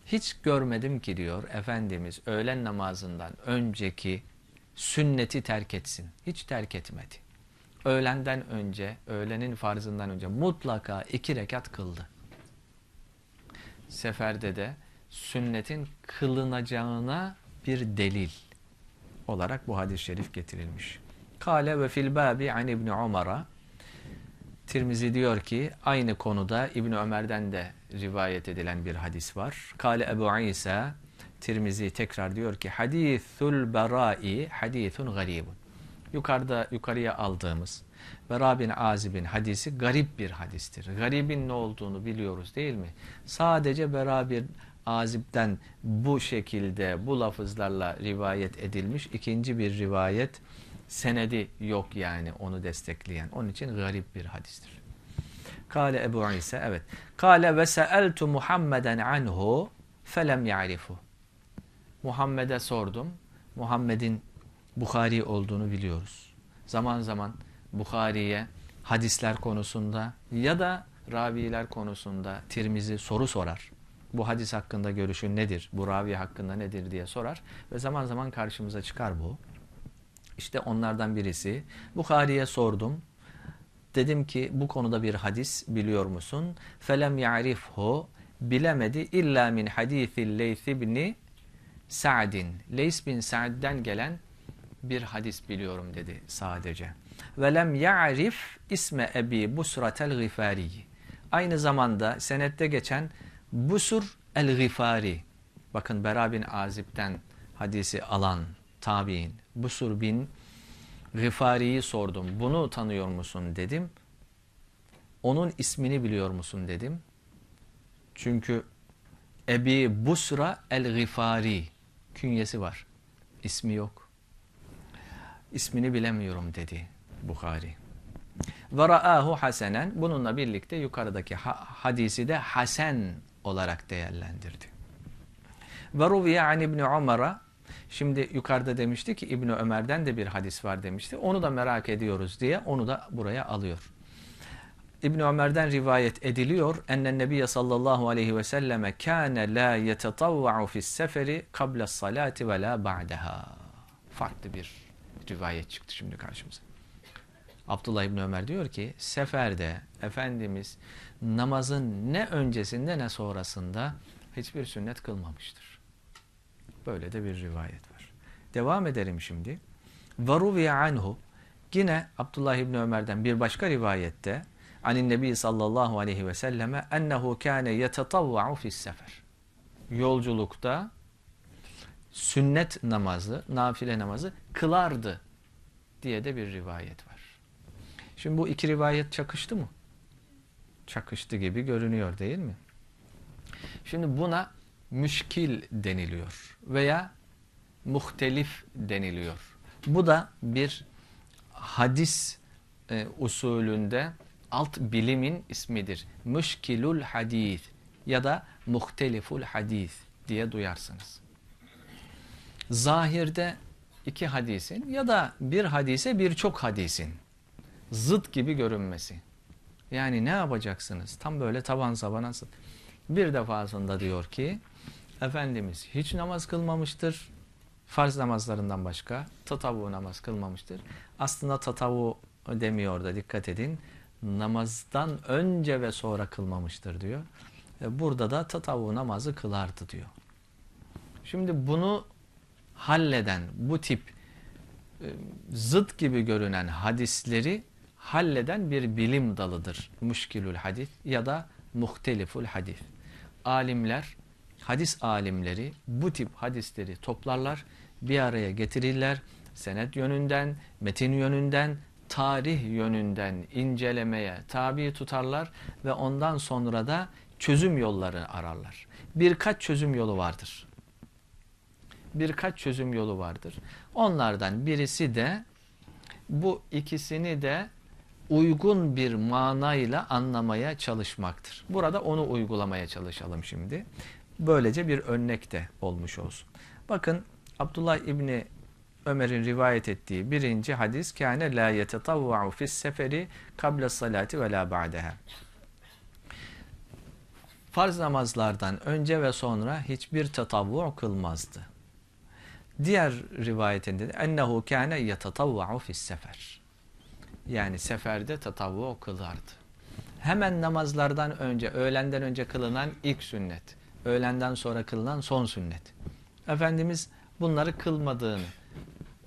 Hiç görmedim ki diyor Efendimiz öğlen namazından önceki sünneti terk etsin. Hiç terk etmedi. Öğlenden önce, öğlenin farzından önce mutlaka iki rekat kıldı. Seferde de sünnetin kılınacağına bir delil olarak bu hadis-i şerif getirilmiş. Kale ve fil babi an İbni Umar'a, Tirmizi diyor ki aynı konuda İbn Ömer'den de rivayet edilen bir hadis var. Kale Ebu İsa Tirmizi tekrar diyor ki hadisul berai hadisun garibun. Yukarıda yukarıya aldığımız Bera bin Azib'in hadisi garip bir hadistir. Garibin ne olduğunu biliyoruz değil mi? Sadece Bera bin Azib'den bu şekilde bu lafızlarla rivayet edilmiş. ikinci bir rivayet senedi yok yani onu destekleyen. Onun için garip bir hadistir. Kale Ebu İsa evet. Kale ve seeltu Muhammeden anhu felem ya'rifu. Muhammed'e sordum. Muhammed'in Bukhari olduğunu biliyoruz. Zaman zaman Bukhari'ye hadisler konusunda ya da raviler konusunda Tirmizi soru sorar bu hadis hakkında görüşün nedir, bu ravi hakkında nedir diye sorar ve zaman zaman karşımıza çıkar bu. İşte onlardan birisi Bukhari'ye sordum. Dedim ki bu konuda bir hadis biliyor musun? Felem ya'rifhu bilemedi illa min hadisi Leys ibn Sa'din. Leys bin Sa'd'den gelen bir hadis biliyorum dedi sadece. Ve lem ya'rif isme Ebi Busratel Gıfari. Aynı zamanda senette geçen Busur el-Gifari. Bakın Bera bin Azib'den hadisi alan tabi'in. Busur bin Gifari'yi sordum. Bunu tanıyor musun dedim. Onun ismini biliyor musun dedim. Çünkü Ebi Busra el-Gifari künyesi var. İsmi yok. İsmini bilemiyorum dedi Bukhari. Ve ra'ahu hasenen. Bununla birlikte yukarıdaki hadisi de hasen olarak değerlendirdi. Ve ruviye an İbni Ömer'a Şimdi yukarıda demişti ki İbni Ömer'den de bir hadis var demişti. Onu da merak ediyoruz diye onu da buraya alıyor. İbn Ömer'den rivayet ediliyor. Ennen Nebiye sallallahu aleyhi ve selleme kâne la yetetavva'u fis seferi kabla salati ve la ba'daha. Farklı bir rivayet çıktı şimdi karşımıza. Abdullah İbn Ömer diyor ki seferde Efendimiz namazın ne öncesinde ne sonrasında hiçbir sünnet kılmamıştır. Böyle de bir rivayet var. Devam edelim şimdi. Varuviye anhu yine Abdullah İbni Ömer'den bir başka rivayette anin nebi sallallahu aleyhi ve selleme ennehu kâne yetetavva'u sefer. Yolculukta sünnet namazı, nafile namazı kılardı diye de bir rivayet var. Şimdi bu iki rivayet çakıştı mı? çakıştı gibi görünüyor değil mi? Şimdi buna müşkil deniliyor veya muhtelif deniliyor. Bu da bir hadis e, usulünde alt bilimin ismidir. Müşkilul hadis ya da muhteliful hadis diye duyarsınız. Zahirde iki hadisin ya da bir hadise birçok hadisin zıt gibi görünmesi. Yani ne yapacaksınız? Tam böyle taban sabanasın. Bir defasında diyor ki Efendimiz hiç namaz kılmamıştır. Farz namazlarından başka tatavu namaz kılmamıştır. Aslında tatavu demiyor da dikkat edin. Namazdan önce ve sonra kılmamıştır diyor. E, burada da tatavu namazı kılardı diyor. Şimdi bunu halleden bu tip e, zıt gibi görünen hadisleri halleden bir bilim dalıdır. Müşkilül hadis ya da muhteliful hadis. Alimler, hadis alimleri bu tip hadisleri toplarlar, bir araya getirirler. Senet yönünden, metin yönünden, tarih yönünden incelemeye tabi tutarlar ve ondan sonra da çözüm yolları ararlar. Birkaç çözüm yolu vardır. Birkaç çözüm yolu vardır. Onlardan birisi de bu ikisini de uygun bir manayla anlamaya çalışmaktır. Burada onu uygulamaya çalışalım şimdi. Böylece bir örnek de olmuş olsun. Bakın Abdullah İbni Ömer'in rivayet ettiği birinci hadis kâne la yetetavva'u fis seferi kable salati ve la ba'deha. Farz namazlardan önce ve sonra hiçbir tetavvu kılmazdı. Diğer rivayetinde de ennehu kâne yetetavva'u fis sefer. Yani seferde tatavvu o kılardı. Hemen namazlardan önce, öğlenden önce kılınan ilk sünnet. Öğlenden sonra kılınan son sünnet. Efendimiz bunları kılmadığını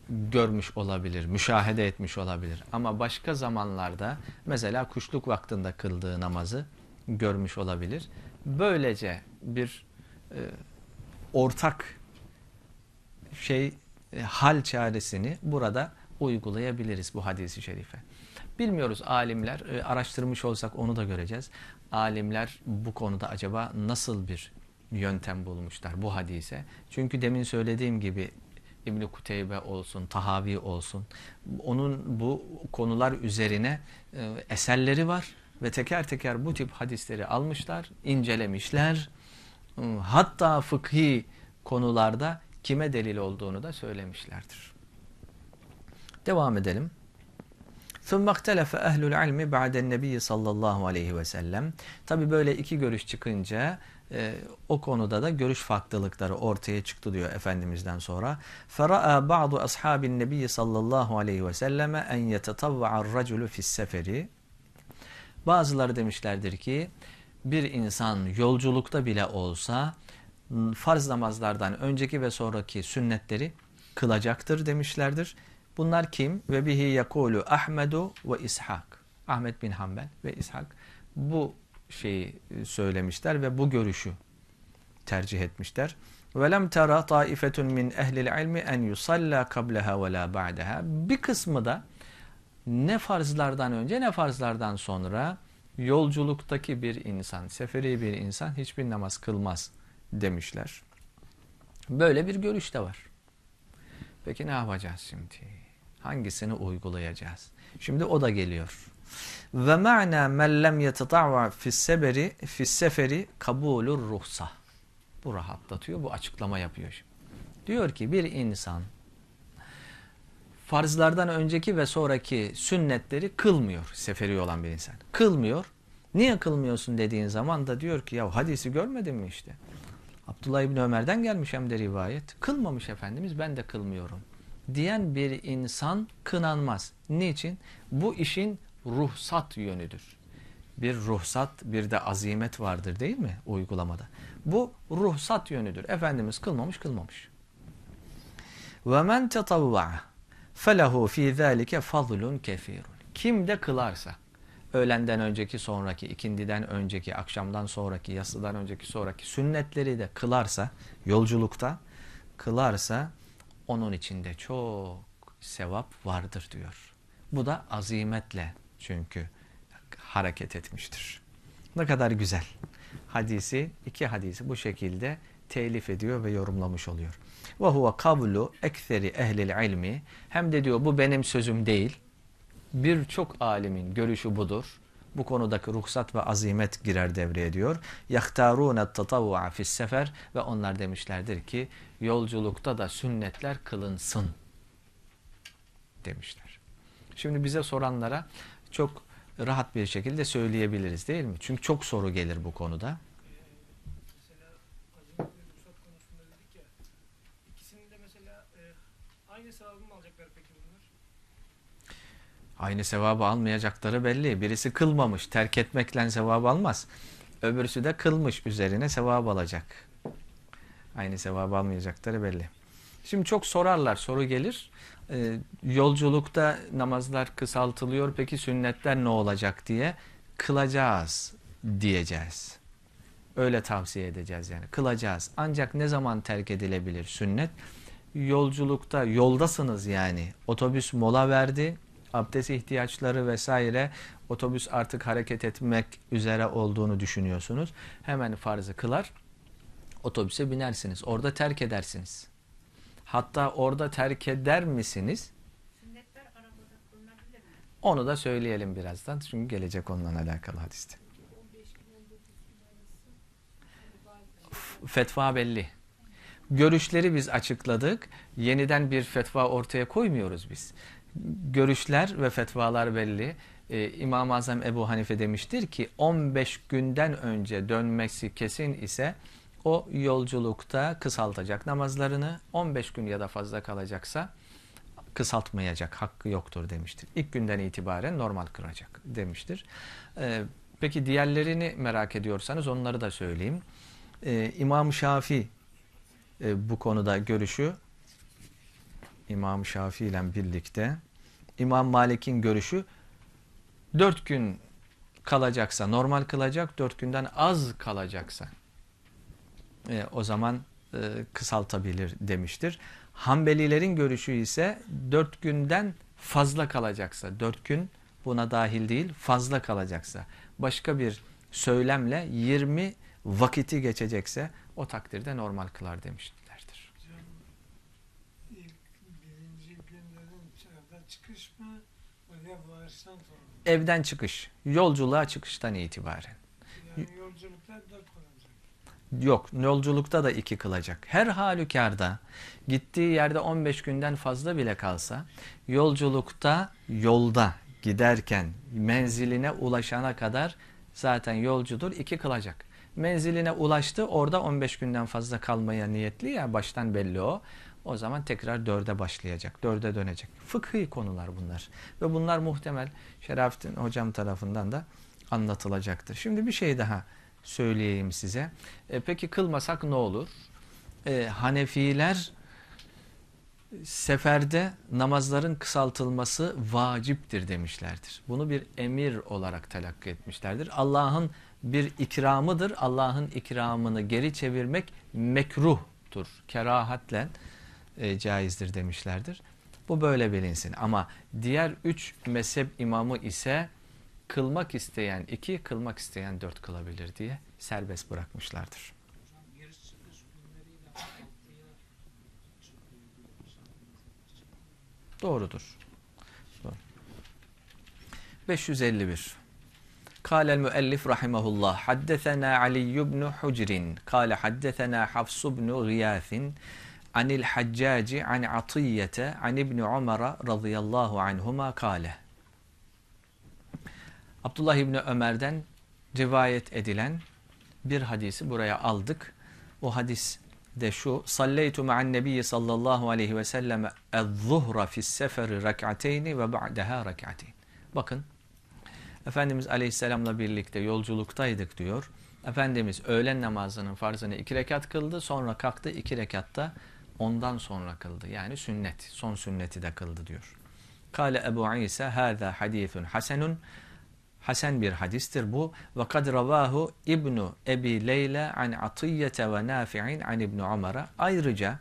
görmüş olabilir, müşahede etmiş olabilir. Ama başka zamanlarda mesela kuşluk vaktinde kıldığı namazı görmüş olabilir. Böylece bir e, ortak şey e, hal çaresini burada uygulayabiliriz bu hadisi şerife. Bilmiyoruz alimler, e, araştırmış olsak onu da göreceğiz. Alimler bu konuda acaba nasıl bir yöntem bulmuşlar bu hadise? Çünkü demin söylediğim gibi İbn Kuteybe olsun, Tahavi olsun. Onun bu konular üzerine e, eserleri var ve teker teker bu tip hadisleri almışlar, incelemişler. E, hatta fıkhi konularda kime delil olduğunu da söylemişlerdir. Devam edelim. ثُمَّ اَخْتَلَفَ اَهْلُ الْعَلْمِ بَعْدَ النَّبِيِّ sallallahu aleyhi ve sellem. Tabi böyle iki görüş çıkınca e, o konuda da görüş farklılıkları ortaya çıktı diyor Efendimiz'den sonra. فَرَأَى بَعْضُ أَصْحَابِ النَّبِيِّ sallallahu aleyhi ve selleme اَنْ يَتَطَوَّعَ الرَّجُلُ فِي السَّفَرِ Bazıları demişlerdir ki bir insan yolculukta bile olsa farz namazlardan önceki ve sonraki sünnetleri kılacaktır demişlerdir. Bunlar kim? Ve bihi yakulu Ahmedu ve İshak. Ahmet bin Hanbel ve İshak bu şeyi e, söylemişler ve bu görüşü tercih etmişler. Ve وَلَمْ تَرَى طَائِفَةٌ مِنْ اَهْلِ الْعِلْمِ اَنْ يُصَلَّى قَبْلَهَا وَلَا بَعْدَهَا Bir kısmı da ne farzlardan önce ne farzlardan sonra yolculuktaki bir insan, seferi bir insan hiçbir namaz kılmaz demişler. Böyle bir görüş de var. Peki ne yapacağız şimdi? hangisini uygulayacağız? Şimdi o da geliyor. Ve ma'na men lem seferi fisseferi, seferi kabulur ruhsa. Bu rahatlatıyor, bu açıklama yapıyor. Şimdi. Diyor ki bir insan farzlardan önceki ve sonraki sünnetleri kılmıyor seferi olan bir insan. Kılmıyor. Niye kılmıyorsun dediğin zaman da diyor ki ya hadisi görmedin mi işte? Abdullah İbni Ömer'den gelmiş hem de rivayet. Kılmamış Efendimiz ben de kılmıyorum diyen bir insan kınanmaz. Niçin? Bu işin ruhsat yönüdür. Bir ruhsat bir de azimet vardır değil mi uygulamada? Bu ruhsat yönüdür. Efendimiz kılmamış kılmamış. وَمَنْ تَطَوَّعَ فَلَهُ fi zalike فَضْلٌ كَف۪يرٌ Kim de kılarsa, öğlenden önceki sonraki, ikindiden önceki, akşamdan sonraki, yasıdan önceki sonraki sünnetleri de kılarsa, yolculukta kılarsa onun içinde çok sevap vardır diyor. Bu da azimetle çünkü hareket etmiştir. Ne kadar güzel. Hadisi, iki hadisi bu şekilde telif ediyor ve yorumlamış oluyor. Ve huve kavlu ekseri ehlil ilmi. Hem de diyor bu benim sözüm değil. Birçok alimin görüşü budur. Bu konudaki ruhsat ve azimet girer devreye diyor. يَخْتَارُونَ التَّطَوُعَ فِي sefer Ve onlar demişlerdir ki yolculukta da sünnetler kılınsın demişler. Şimdi bize soranlara çok rahat bir şekilde söyleyebiliriz değil mi? Çünkü çok soru gelir bu konuda. Aynı sevabı almayacakları belli. Birisi kılmamış. Terk etmekle sevap almaz. Öbürsü de kılmış. Üzerine sevap alacak. Aynı sevabı almayacakları belli. Şimdi çok sorarlar. Soru gelir. Ee, yolculukta namazlar kısaltılıyor. Peki sünnetler ne olacak diye. Kılacağız diyeceğiz. Öyle tavsiye edeceğiz yani. Kılacağız. Ancak ne zaman terk edilebilir sünnet? Yolculukta, yoldasınız yani. Otobüs mola verdi abdest ihtiyaçları vesaire otobüs artık hareket etmek üzere olduğunu düşünüyorsunuz. Hemen farzı kılar otobüse binersiniz. Orada terk edersiniz. Hatta orada terk eder misiniz? Onu da söyleyelim birazdan. Çünkü gelecek onunla alakalı hadiste. Fetva belli. Görüşleri biz açıkladık. Yeniden bir fetva ortaya koymuyoruz biz görüşler ve fetvalar belli. Ee, İmam-ı Azam Ebu Hanife demiştir ki 15 günden önce dönmesi kesin ise o yolculukta kısaltacak namazlarını 15 gün ya da fazla kalacaksa kısaltmayacak hakkı yoktur demiştir. İlk günden itibaren normal kıracak demiştir. Ee, peki diğerlerini merak ediyorsanız onları da söyleyeyim. Ee, İmam Şafi e, bu konuda görüşü İmam Şafii ile birlikte İmam Malik'in görüşü dört gün kalacaksa normal kılacak, dört günden az kalacaksa e, o zaman e, kısaltabilir demiştir. Hanbelilerin görüşü ise dört günden fazla kalacaksa, dört gün buna dahil değil fazla kalacaksa, başka bir söylemle 20 vakiti geçecekse o takdirde normal kılar demiştir. evden çıkış, yolculuğa çıkıştan itibaren. Yani yolculukta dört kılacak. Yok, yolculukta da iki kılacak. Her halükarda gittiği yerde 15 günden fazla bile kalsa yolculukta, yolda giderken menziline ulaşana kadar zaten yolcudur iki kılacak. Menziline ulaştı orada 15 günden fazla kalmaya niyetli ya baştan belli o. O zaman tekrar dörde başlayacak, dörde dönecek. Fıkhi konular bunlar. Ve bunlar muhtemel Şerafettin Hocam tarafından da anlatılacaktır. Şimdi bir şey daha söyleyeyim size. E, peki kılmasak ne olur? E, Hanefiler seferde namazların kısaltılması vaciptir demişlerdir. Bunu bir emir olarak telakki etmişlerdir. Allah'ın bir ikramıdır. Allah'ın ikramını geri çevirmek mekruhtur. Kerahatlen. E, caizdir demişlerdir. Bu böyle bilinsin ama diğer üç mezhep imamı ise kılmak isteyen iki, kılmak isteyen dört kılabilir diye serbest bırakmışlardır. Doğrudur. Doğru. 551 قال المؤلف رحمه الله حدثنا علي بن حجر قال حدثنا حفص بن غياث anil haccaci an atiyyete an İbni Umar'a radıyallahu anhuma kale. Abdullah İbni Ömer'den rivayet edilen bir hadisi buraya aldık. O hadis de şu. Salleytu ma'an nebiyyi sallallahu aleyhi ve selleme ez-zuhra fis-seferi rak'ateyni ve ba'deha rak'ateyn. Bakın. Efendimiz aleyhisselamla birlikte yolculuktaydık diyor. Efendimiz öğlen namazının farzını iki rekat kıldı. Sonra kalktı iki rekatta ondan sonra kıldı. Yani sünnet, son sünneti de kıldı diyor. Kale Ebu İsa hâzâ hadîthun hasenun. Hasen bir hadistir bu. Ve kad ravahu İbnu Ebi Leyla an atiyye ve Nafi'in an İbnu Umar'a. Ayrıca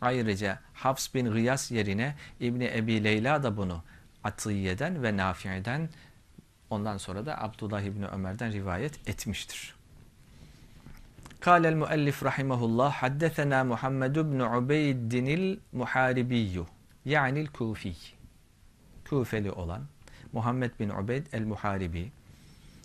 ayrıca Hafs bin Gıyas yerine İbni Ebi Leyla da bunu Atiyye'den ve Nafi'den ondan sonra da Abdullah İbni Ömer'den rivayet etmiştir. Kâlel müellif rahimahullah haddesena Muhammed ibn Ubeyddinil muharibiyyu yani kufi Kufeli olan Muhammed bin Ubeyd el-Muharibi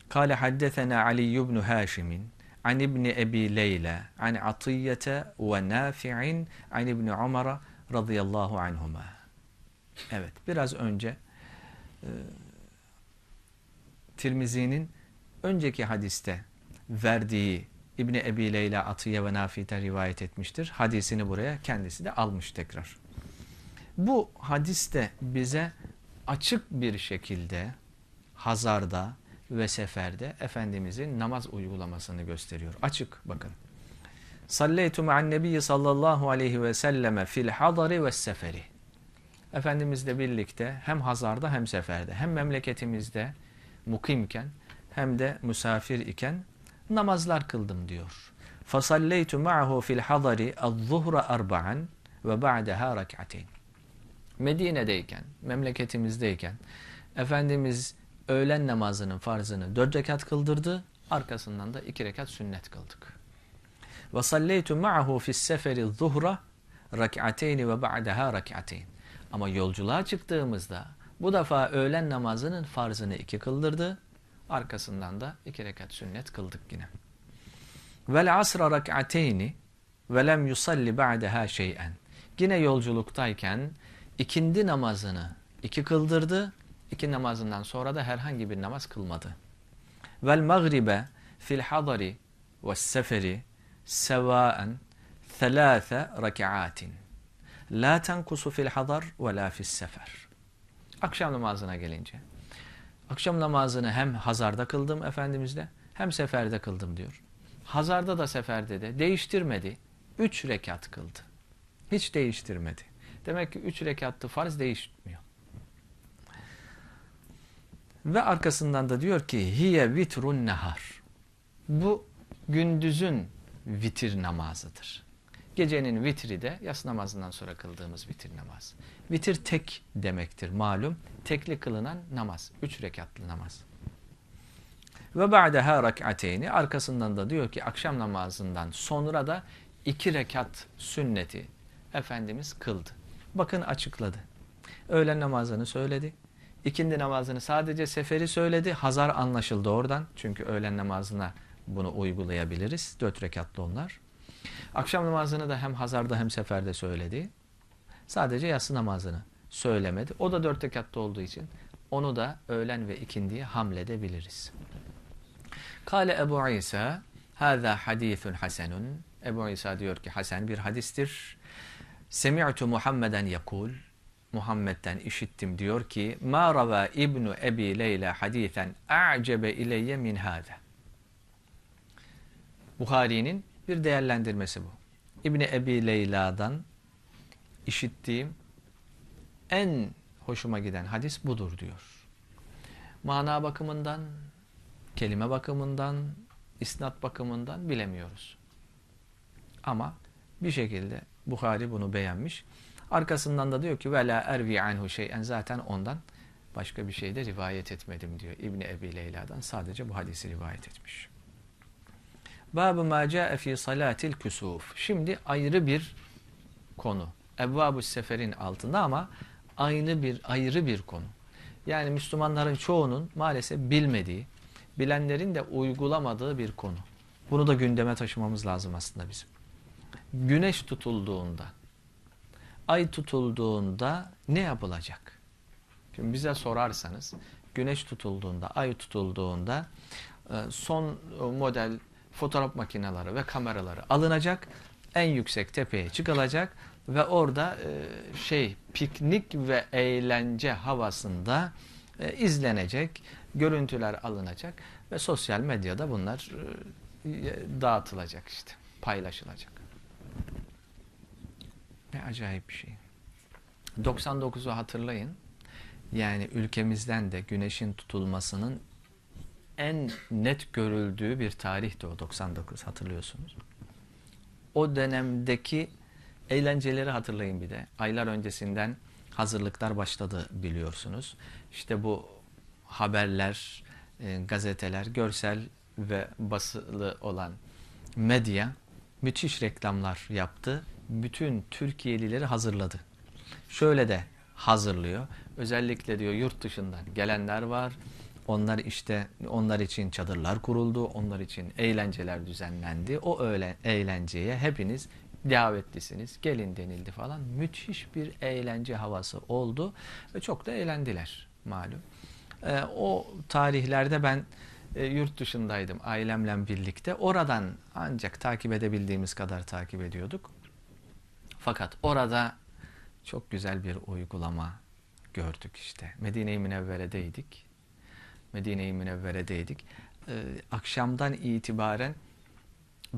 Kale haddesena Ali ibn Haşimin an İbn Ebi Leyla an Atiyyete ve Nafi'in an İbn Umar radıyallahu anhuma. Evet biraz önce e, Tirmizi'nin önceki hadiste verdiği İbni Ebi Leyla Atiye ve Nafi'den rivayet etmiştir. Hadisini buraya kendisi de almış tekrar. Bu hadiste bize açık bir şekilde hazarda ve seferde Efendimizin namaz uygulamasını gösteriyor. Açık bakın. Salleytu ma'an nebiyyi sallallahu aleyhi ve selleme fil hadari ve seferi. Efendimizle birlikte hem hazarda hem seferde hem memleketimizde mukimken hem de misafir iken namazlar kıldım diyor. Fasalleytu ma'hu fil hadari az-zuhra arba'an ve ba'daha rak'atayn. Medine'deyken, memleketimizdeyken Efendimiz öğlen namazının farzını dört rekat kıldırdı. Arkasından da iki rekat sünnet kıldık. Ve salleytu ma'hu fis seferi zuhra rak'ateyni ve ba'daha rak'ateyn. Ama yolculuğa çıktığımızda bu defa öğlen namazının farzını iki kıldırdı. Arkasından da iki rekat sünnet kıldık yine. Vel asra rak'ateyni ve lem yusalli ba'deha şey'en. Yine yolculuktayken ikindi namazını iki kıldırdı. İki namazından sonra da herhangi bir namaz kılmadı. Vel magribe fil hadari ve seferi sevaen thelâthe rak'atin. La tenkusu fil hadar ve la fis sefer. Akşam namazına gelince Akşam namazını hem hazarda kıldım Efendimizle hem seferde kıldım diyor. Hazarda da seferde de değiştirmedi. Üç rekat kıldı. Hiç değiştirmedi. Demek ki üç rekattı farz değişmiyor. Ve arkasından da diyor ki hiye vitrun nehar. Bu gündüzün vitir namazıdır. Gecenin vitri de yas namazından sonra kıldığımız vitir namazı. Vitir tek demektir malum. Tekli kılınan namaz. Üç rekatlı namaz. Ve ba'deha rak'ateyni. Arkasından da diyor ki akşam namazından sonra da iki rekat sünneti Efendimiz kıldı. Bakın açıkladı. Öğlen namazını söyledi. İkindi namazını sadece seferi söyledi. Hazar anlaşıldı oradan. Çünkü öğlen namazına bunu uygulayabiliriz. Dört rekatlı onlar. Akşam namazını da hem hazarda hem seferde söyledi. Sadece yatsı namazını söylemedi. O da dört rekatta olduğu için onu da öğlen ve ikindiye hamledebiliriz. Kale Ebu İsa Hâzâ hadîthun hasenun. Ebu İsa diyor ki hasen bir hadistir. Semi'tu Muhammeden yakul. Muhammed'den işittim diyor ki Ma rava ibnu Ebi Leyla hadîthen a'cebe ileyye min hâzâ. Buhari'nin bir değerlendirmesi bu. İbni Ebi Leyla'dan işittiğim en hoşuma giden hadis budur diyor. Mana bakımından, kelime bakımından, isnat bakımından bilemiyoruz. Ama bir şekilde Bukhari bunu beğenmiş. Arkasından da diyor ki vela ervi anhu şeyen zaten ondan başka bir şey de rivayet etmedim diyor. İbni Ebi Leyla'dan sadece bu hadisi rivayet etmiş. Bab ma ca'e fi salatil küsuf. Şimdi ayrı bir konu. Evvabu Sefer'in altında ama aynı bir ayrı bir konu. Yani Müslümanların çoğunun maalesef bilmediği, bilenlerin de uygulamadığı bir konu. Bunu da gündeme taşımamız lazım aslında bizim. Güneş tutulduğunda, ay tutulduğunda ne yapılacak? Şimdi bize sorarsanız güneş tutulduğunda, ay tutulduğunda e, son model fotoğraf makineleri ve kameraları alınacak. En yüksek tepeye çıkılacak ve orada e, şey piknik ve eğlence havasında e, izlenecek, görüntüler alınacak ve sosyal medyada bunlar e, dağıtılacak işte, paylaşılacak. Ne acayip bir şey. 99'u hatırlayın. Yani ülkemizden de güneşin tutulmasının en net görüldüğü bir tarihti o 99 hatırlıyorsunuz. O dönemdeki Eğlenceleri hatırlayın bir de. Aylar öncesinden hazırlıklar başladı biliyorsunuz. İşte bu haberler, e, gazeteler, görsel ve basılı olan medya müthiş reklamlar yaptı. Bütün Türkiye'lileri hazırladı. Şöyle de hazırlıyor. Özellikle diyor yurt dışından gelenler var. Onlar işte onlar için çadırlar kuruldu, onlar için eğlenceler düzenlendi. O öğlen, eğlenceye hepiniz davetlisiniz, gelin denildi falan. Müthiş bir eğlence havası oldu ve çok da eğlendiler malum. E, o tarihlerde ben e, yurt dışındaydım ailemle birlikte. Oradan ancak takip edebildiğimiz kadar takip ediyorduk. Fakat orada çok güzel bir uygulama gördük işte. Medine-i Münevvere'deydik. Medine-i Münevvere'deydik. E, akşamdan itibaren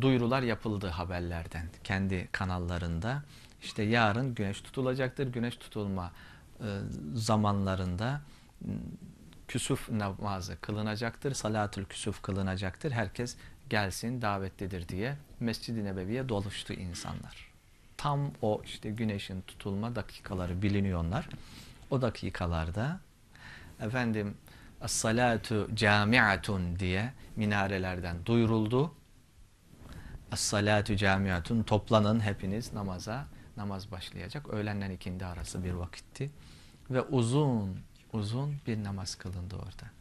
duyurular yapıldı haberlerden kendi kanallarında. İşte yarın güneş tutulacaktır. Güneş tutulma e, zamanlarında küsuf namazı kılınacaktır. Salatül küsuf kılınacaktır. Herkes gelsin davetlidir diye Mescid-i Nebevi'ye doluştu insanlar. Tam o işte güneşin tutulma dakikaları biliniyorlar. O dakikalarda efendim As-salatu camiatun diye minarelerden duyuruldu. As-salatu camiatun toplanın hepiniz namaza. Namaz başlayacak. Öğlenle ikindi arası bir vakitti. Ve uzun uzun bir namaz kılındı orada.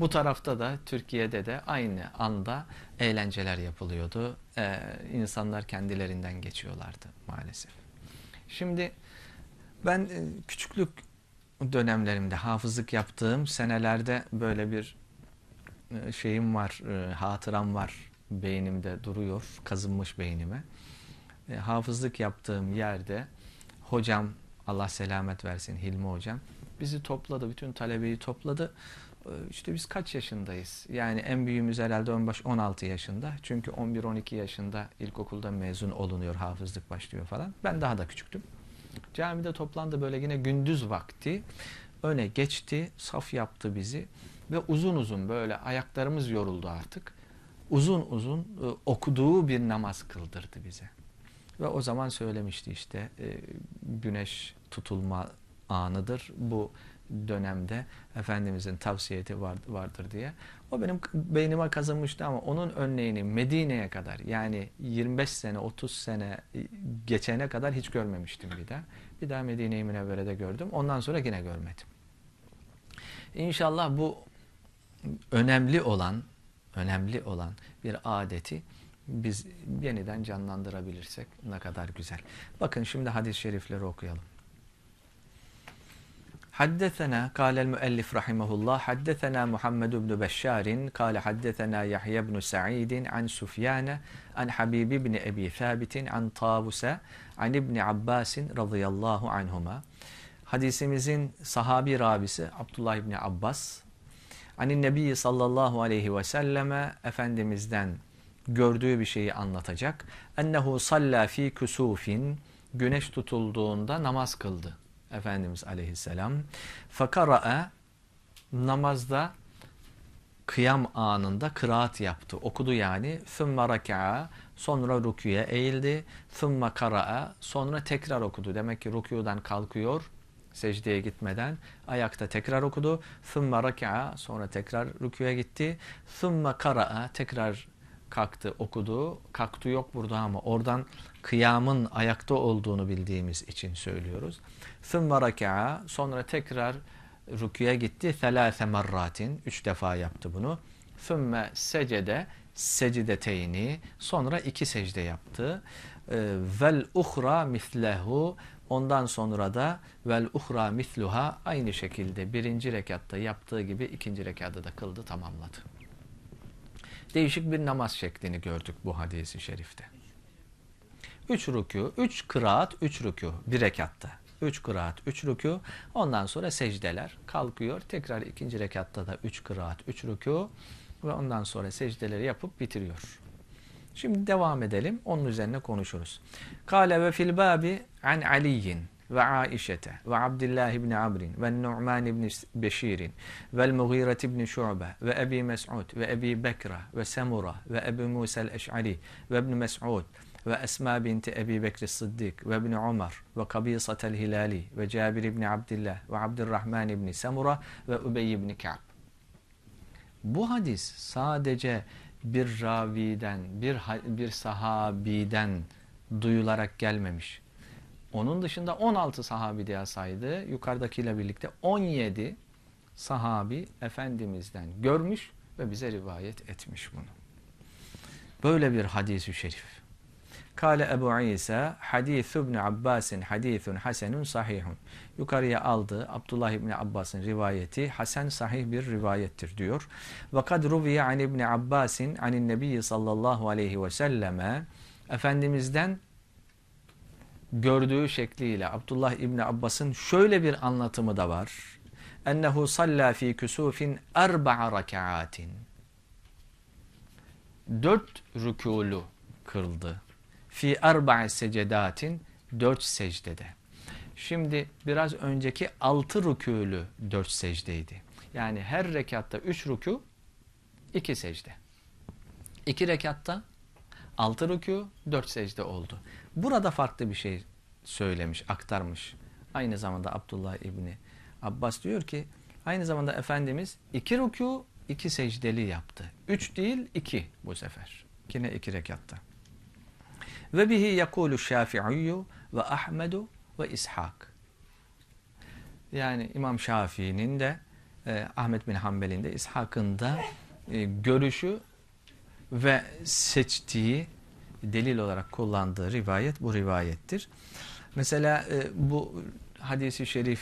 Bu tarafta da Türkiye'de de aynı anda eğlenceler yapılıyordu. Ee, insanlar kendilerinden geçiyorlardı maalesef. Şimdi ben e, küçüklük dönemlerimde hafızlık yaptığım senelerde böyle bir e, şeyim var, e, hatıram var beynimde duruyor, kazınmış beynime. E, hafızlık yaptığım yerde hocam Allah selamet versin Hilmi hocam bizi topladı, bütün talebeyi topladı. E, işte biz kaç yaşındayız? Yani en büyüğümüz herhalde ön baş 16 yaşında. Çünkü 11-12 yaşında ilkokulda mezun olunuyor, hafızlık başlıyor falan. Ben daha da küçüktüm. Camide toplandı böyle yine gündüz vakti. Öne geçti, saf yaptı bizi ve uzun uzun böyle ayaklarımız yoruldu artık uzun uzun e, okuduğu bir namaz kıldırdı bize. Ve o zaman söylemişti işte e, güneş tutulma anıdır bu dönemde Efendimizin tavsiyeti vardır diye. O benim beynime kazınmıştı ama onun örneğini Medine'ye kadar yani 25 sene 30 sene e, geçene kadar hiç görmemiştim bir daha. Bir daha Medine-i Münevvere'de gördüm. Ondan sonra yine görmedim. İnşallah bu önemli olan önemli olan bir adeti biz yeniden canlandırabilirsek ne kadar güzel. Bakın şimdi hadis-i şerifleri okuyalım. حدثنا قال المؤلف رحمه الله حدثنا محمد بن بشار قال حدثنا يحيى بن سعيد an سفيان an Habib بن أبي ثابت عن طاووس عن ابن عباس رضي الله عنهما Hadisimizin sahabi rabisi Abdullah İbni Abbas Hani Nebi sallallahu aleyhi ve selleme Efendimiz'den gördüğü bir şeyi anlatacak. Ennehu salla fi kusufin güneş tutulduğunda namaz kıldı. Efendimiz aleyhisselam. Fakara'a namazda kıyam anında kıraat yaptı. Okudu yani. Thumma raka'a sonra rüküye eğildi. Thumma kara'a sonra tekrar okudu. Demek ki rüküden kalkıyor secdeye gitmeden ayakta tekrar okudu. Thumma raka'a sonra tekrar rüküye gitti. Thumma kara'a tekrar kalktı okudu. Kalktı yok burada ama oradan kıyamın ayakta olduğunu bildiğimiz için söylüyoruz. Thumma raka'a sonra tekrar rüküye gitti. Thelâse marratin üç defa yaptı bunu. Thumma secde secdeteyni sonra iki secde yaptı. Ee, vel uhra mislehu Ondan sonra da vel uhra misluha aynı şekilde birinci rekatta yaptığı gibi ikinci rekatta da kıldı tamamladı. Değişik bir namaz şeklini gördük bu hadisi şerifte. Üç rükû, üç kıraat, üç rükû bir rekatta. Üç kıraat, üç rükû. Ondan sonra secdeler kalkıyor. Tekrar ikinci rekatta da üç kıraat, üç rükû. Ve ondan sonra secdeleri yapıp bitiriyor. Şimdi devam edelim. Onun üzerine konuşuruz. Kale ve fil babi an Aliyin ve Aişete ve Abdullah ibn Amr ve Nu'man ibn Beşir ve Mughire ibn Şu'be ve Ebi Mes'ud ve Ebi Bekra ve Semura ve Ebu Musa el-Eş'ari ve İbn Mes'ud ve Esma binti Ebi Bekir Sıddık ve İbni Ömer ve Kabisat el-Hilali ve Cabir ibn Abdullah ve Abdurrahman ibn Semura ve Übey ibn Ka'b. Bu hadis sadece bir raviden, bir, bir sahabiden duyularak gelmemiş. Onun dışında 16 sahabi diye saydı. Yukarıdakiyle birlikte 17 sahabi Efendimiz'den görmüş ve bize rivayet etmiş bunu. Böyle bir hadis-i şerif. Kale Ebu İsa hadis İbn Abbas'ın hadisun hasenun sahihun. Yukarıya aldı Abdullah İbn Abbas'ın rivayeti hasen sahih bir rivayettir diyor. Ve kad ruviye an İbn Abbas'ın anin Nebi sallallahu aleyhi ve selleme Efendimiz'den gördüğü şekliyle Abdullah İbn Abbas'ın şöyle bir anlatımı da var. Ennehu salla fi kusufin erba'a rakaatin. Dört rükûlu kıldı fi erba'i secedatin dört secdede. Şimdi biraz önceki altı rükülü dört secdeydi. Yani her rekatta üç rükû, iki secde. İki rekatta altı rükû, dört secde oldu. Burada farklı bir şey söylemiş, aktarmış. Aynı zamanda Abdullah İbni Abbas diyor ki, aynı zamanda Efendimiz iki rükû, iki secdeli yaptı. Üç değil, iki bu sefer. Yine iki rekatta. Ve bihi yekulu şafi'iyyu ve Ahmedu ve İshak. Yani İmam Şafii'nin de e, Ahmet bin Hanbel'in de İshak'ın da e, görüşü ve seçtiği delil olarak kullandığı rivayet bu rivayettir. Mesela e, bu hadisi şerif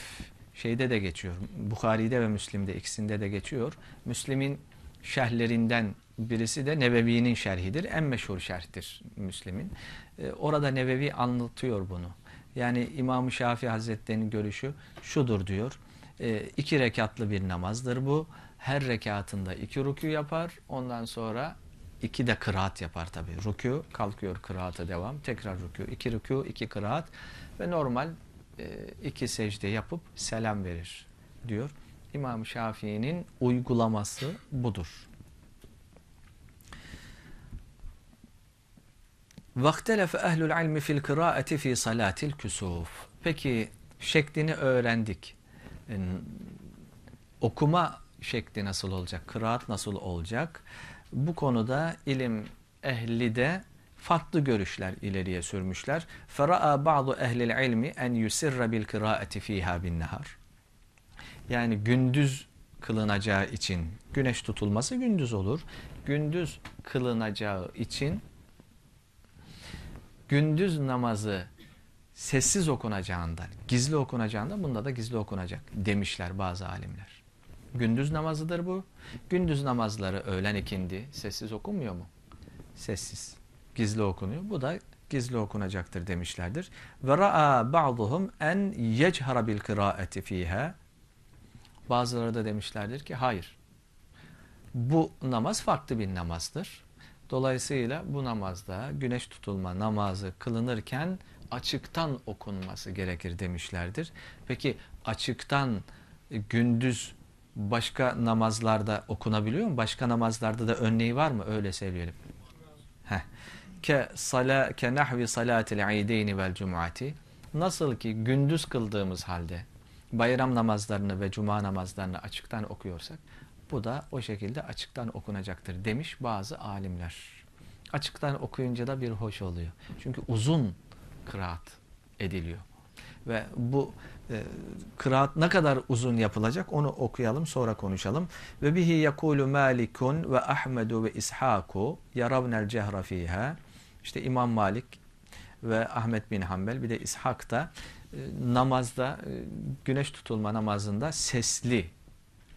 şeyde de geçiyor. Bukhari'de ve Müslim'de ikisinde de geçiyor. Müslim'in şerhlerinden Birisi de Nebevi'nin şerhidir. En meşhur şerhtir Müslim'in. Ee, orada Nebevi anlatıyor bunu. Yani İmam-ı Şafii Hazretleri'nin görüşü şudur diyor. Ee, iki rekatlı bir namazdır bu. Her rekatında iki rükû yapar. Ondan sonra iki de kıraat yapar tabii. Rükû kalkıyor kıraata devam. Tekrar rükû. iki rükû, iki kıraat ve normal e, iki secde yapıp selam verir diyor. İmam Şafii'nin uygulaması budur. Vaktelefe ehlül ilmi fil kıraati fi salatil küsuf. Peki şeklini öğrendik. Ee, okuma şekli nasıl olacak? Kıraat nasıl olacak? Bu konuda ilim ehli de farklı görüşler ileriye sürmüşler. Fera'a ba'du ehlil ilmi en yusirra bil kıraati fiha bin nahar. Yani gündüz kılınacağı için güneş tutulması gündüz olur. Gündüz kılınacağı için gündüz namazı sessiz okunacağından, gizli okunacağından bunda da gizli okunacak demişler bazı alimler. Gündüz namazıdır bu. Gündüz namazları öğlen ikindi sessiz okunmuyor mu? Sessiz. Gizli okunuyor. Bu da gizli okunacaktır demişlerdir. Ve ra'a ba'duhum en yechara bil kıraati fiha. Bazıları da demişlerdir ki hayır. Bu namaz farklı bir namazdır. Dolayısıyla bu namazda güneş tutulma namazı kılınırken açıktan okunması gerekir demişlerdir. Peki açıktan e, gündüz başka namazlarda okunabiliyor mu? Başka namazlarda da örneği var mı? Öyle söyleyelim. Heh. Ke, sala, ke nahvi salatil ideyni vel cum'ati. Nasıl ki gündüz kıldığımız halde bayram namazlarını ve cuma namazlarını açıktan okuyorsak bu da o şekilde açıktan okunacaktır demiş bazı alimler. Açıktan okuyunca da bir hoş oluyor. Çünkü uzun kıraat ediliyor. Ve bu e, kıraat ne kadar uzun yapılacak onu okuyalım sonra konuşalım. Ve bihi yekulu malikun ve ahmedu ve ishaku yaravnel cehra fiha. İşte İmam Malik ve Ahmet bin Hanbel bir de İshak da e, namazda e, güneş tutulma namazında sesli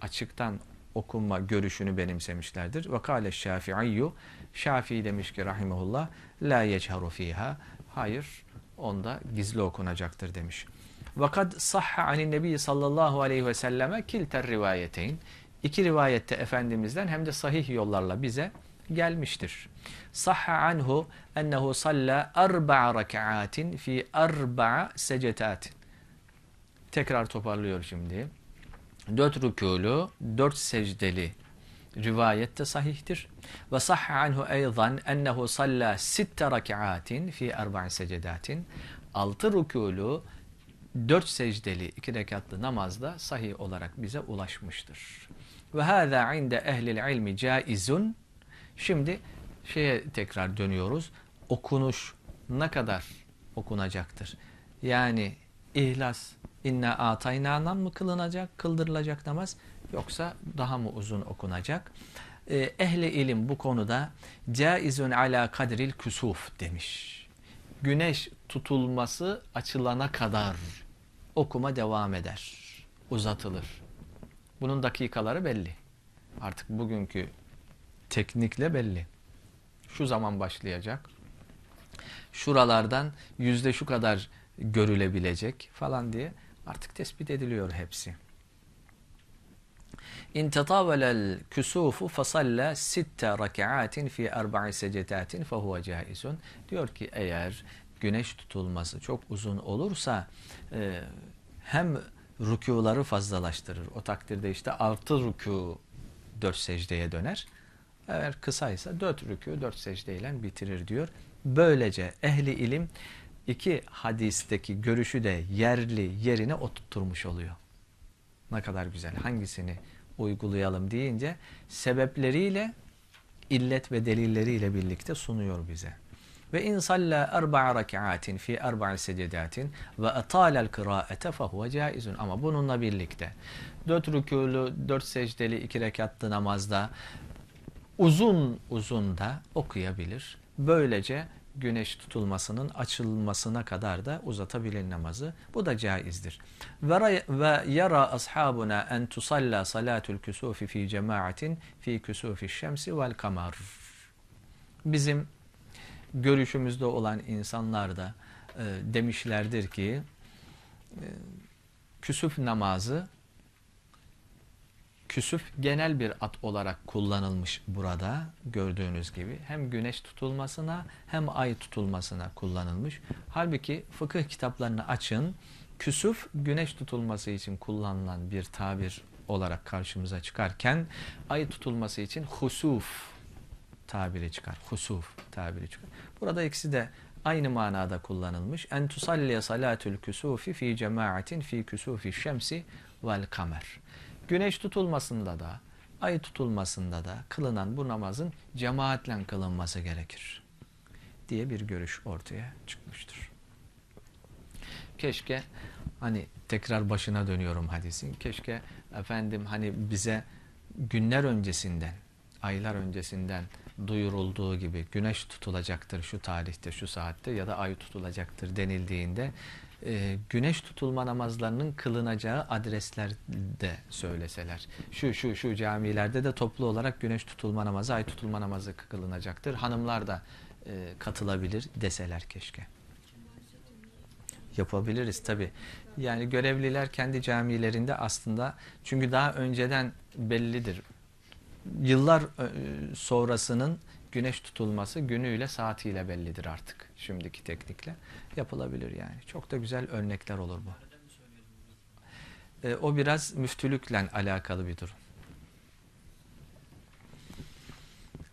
açıktan okunma görüşünü benimsemişlerdir. Ve kâle şafi'iyyu Şafii demiş ki rahimehullah la yecharu fiha. Hayır onda gizli okunacaktır demiş. Vakad sahha anin nebi sallallahu aleyhi ve selleme kilter rivayeteyn. İki rivayette Efendimiz'den hem de sahih yollarla bize gelmiştir. Sahha anhu ennehu salla arba'a rekaatin fi arba'a secetatin. Tekrar toparlıyor şimdi dört rükûlu, dört secdeli rivayette sahihtir. Ve sahha anhu eyzan ennehu salla sitte rak'atin fi erba'in secedatin. Altı rükûlu, dört secdeli iki rekatlı namazda sahih olarak bize ulaşmıştır. Ve hâzâ inde ehlil ilmi caizun. Şimdi şeye tekrar dönüyoruz. Okunuş ne kadar okunacaktır? Yani ihlas İnne ataynadan mı kılınacak, kıldırılacak namaz yoksa daha mı uzun okunacak? Ee, ehli ilim bu konuda caizun ala kadril küsuf demiş. Güneş tutulması açılana kadar okuma devam eder, uzatılır. Bunun dakikaları belli. Artık bugünkü teknikle belli. Şu zaman başlayacak. Şuralardan yüzde şu kadar görülebilecek falan diye. Artık tespit ediliyor hepsi. İn tatavelel küsufu fasalle sitte rakaatin fi erba'i secetatin fehuve caizun. Diyor ki eğer güneş tutulması çok uzun olursa e, hem rükuları fazlalaştırır. O takdirde işte altı rükû dört secdeye döner. Eğer kısaysa dört rükû dört secdeyle bitirir diyor. Böylece ehli ilim iki hadisteki görüşü de yerli yerine oturtmuş oluyor. Ne kadar güzel. Hangisini uygulayalım deyince sebepleriyle illet ve delilleriyle birlikte sunuyor bize. Ve in salla erba'a rak'atin fi erba'i secdedatin ve atala al kıraate fehuve caizun. Ama bununla birlikte dört rükûlü, dört secdeli iki rekatlı namazda uzun uzun da okuyabilir. Böylece güneş tutulmasının açılmasına kadar da uzatabilir namazı. Bu da caizdir. Ve yara ashabuna en tusalla salatul kusufi fi cemaatin fi küsufi şemsi vel kamar. Bizim görüşümüzde olan insanlar da e, demişlerdir ki e, küsuf namazı küsüf genel bir at olarak kullanılmış burada gördüğünüz gibi. Hem güneş tutulmasına hem ay tutulmasına kullanılmış. Halbuki fıkıh kitaplarını açın. Küsüf güneş tutulması için kullanılan bir tabir olarak karşımıza çıkarken ay tutulması için husuf tabiri çıkar. Husuf tabiri çıkar. Burada ikisi de aynı manada kullanılmış. En tusalli salatul küsufi fi cemaatin fi küsufi şemsi vel kamer. Güneş tutulmasında da, ay tutulmasında da kılınan bu namazın cemaatle kılınması gerekir diye bir görüş ortaya çıkmıştır. Keşke hani tekrar başına dönüyorum hadisin. Keşke efendim hani bize günler öncesinden, aylar öncesinden duyurulduğu gibi güneş tutulacaktır şu tarihte, şu saatte ya da ay tutulacaktır denildiğinde e, güneş tutulma namazlarının kılınacağı adreslerde söyleseler. Şu şu şu camilerde de toplu olarak güneş tutulma namazı, ay tutulma namazı kılınacaktır. Hanımlar da e, katılabilir deseler keşke. Yapabiliriz tabi. Yani görevliler kendi camilerinde aslında çünkü daha önceden bellidir. Yıllar e, sonrasının güneş tutulması günüyle saatiyle bellidir artık şimdiki teknikle yapılabilir yani. Çok da güzel örnekler olur bu. E, o biraz müftülükle alakalı bir durum.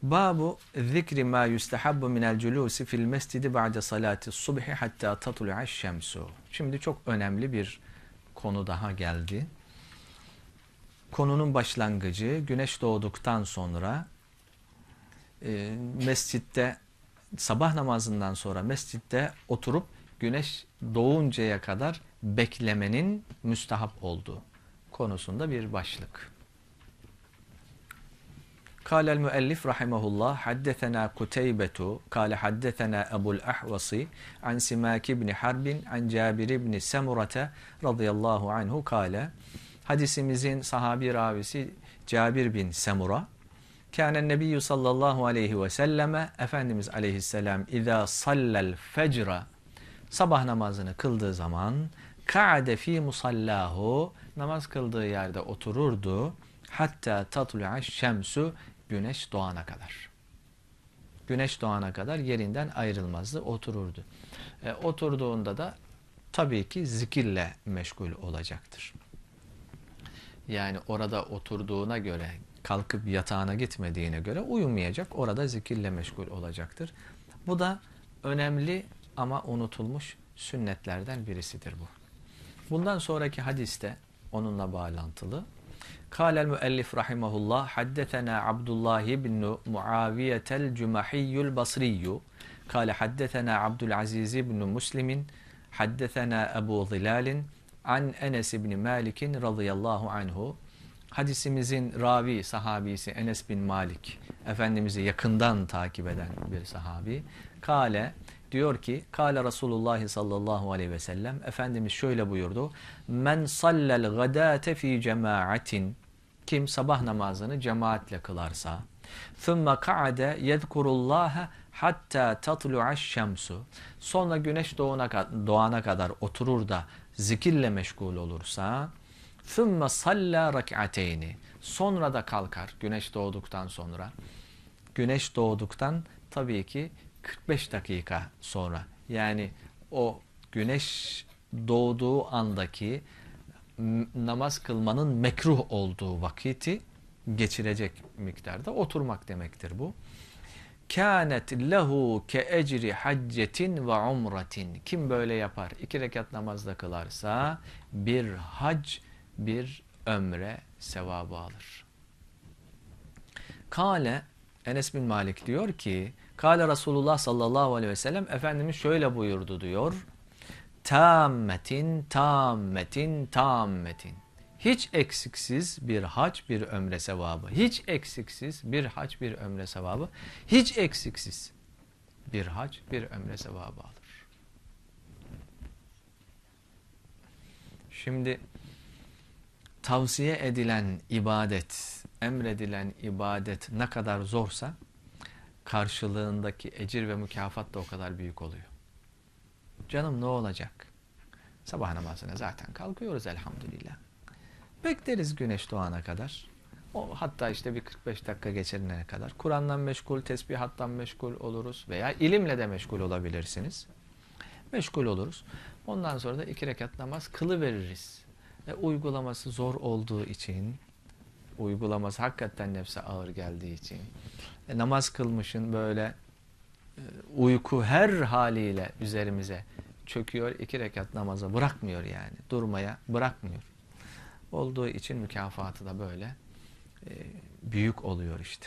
Babu zikri ma yustahabbu minel culusi fil mescidi ba'de salati subhi hatta tatlu'aş şemsu. Şimdi çok önemli bir konu daha geldi. Konunun başlangıcı güneş doğduktan sonra e, mescitte sabah namazından sonra mescitte oturup güneş doğuncaya kadar beklemenin müstahap olduğu konusunda bir başlık. قال المؤلف رحمه الله حدثنا قتيبة قال حدثنا أبو الأحوص عن سماك بن حرب عن جابر بن سمرة رضي الله عنه قال Hadisimizin sahabi ravisi Cabir bin Semura Kâne nebiyyü sallallahu aleyhi ve selleme Efendimiz aleyhisselam İzâ sallel fecra Sabah namazını kıldığı zaman Ka'de fî musallahu Namaz kıldığı yerde otururdu. Hatta tatlu'a şemsu Güneş doğana kadar. Güneş doğana kadar yerinden ayrılmazdı, otururdu. E, oturduğunda da tabii ki zikirle meşgul olacaktır. Yani orada oturduğuna göre kalkıp yatağına gitmediğine göre uyumayacak. Orada zikirle meşgul olacaktır. Bu da önemli ama unutulmuş sünnetlerden birisidir bu. Bundan sonraki hadiste onunla bağlantılı. Kâlel müellif rahimahullah haddetena Abdullah ibn Muaviyetel Cümahiyyül Basriyyü kâle haddetena Abdülaziz ibn Muslimin haddetena Ebu Zilalin an Enes ibn Malik'in radıyallahu anhu hadisimizin ravi sahabisi Enes bin Malik Efendimiz'i yakından takip eden bir sahabi kale diyor ki kale Resulullah sallallahu aleyhi ve sellem Efendimiz şöyle buyurdu men sallal gadate fi cemaatin kim sabah namazını cemaatle kılarsa ثُمَّ قَعَدَ يَذْكُرُ اللّٰهَ hatta tatlu'a şemsu. Sonra güneş doğana, doğana kadar oturur da zikirle meşgul olursa ثُمَّ salla rak'ateyni. Sonra da kalkar güneş doğduktan sonra. Güneş doğduktan tabii ki 45 dakika sonra. Yani o güneş doğduğu andaki namaz kılmanın mekruh olduğu vakiti geçirecek miktarda oturmak demektir bu. Kânet lehu ke ecri haccetin ve umratin. Kim böyle yapar? İki rekat namazda kılarsa bir hac bir ömre sevabı alır. Kale Enes bin Malik diyor ki Kale Resulullah sallallahu aleyhi ve sellem Efendimiz şöyle buyurdu diyor. Tammetin, tammetin, tammetin. Hiç eksiksiz bir hac bir ömre sevabı. Hiç eksiksiz bir hac bir ömre sevabı. Hiç eksiksiz bir hac bir ömre sevabı alır. Şimdi tavsiye edilen ibadet, emredilen ibadet ne kadar zorsa karşılığındaki ecir ve mükafat da o kadar büyük oluyor. Canım ne olacak? Sabah namazına zaten kalkıyoruz elhamdülillah. Bekleriz güneş doğana kadar. O, hatta işte bir 45 dakika geçerine kadar. Kur'an'dan meşgul, tesbihattan meşgul oluruz veya ilimle de meşgul olabilirsiniz. Meşgul oluruz. Ondan sonra da iki rekat namaz kılıveririz. E, uygulaması zor olduğu için, uygulaması hakikaten nefse ağır geldiği için, e, namaz kılmışın böyle e, uyku her haliyle üzerimize çöküyor, iki rekat namaza bırakmıyor yani, durmaya bırakmıyor. Olduğu için mükafatı da böyle e, büyük oluyor işte.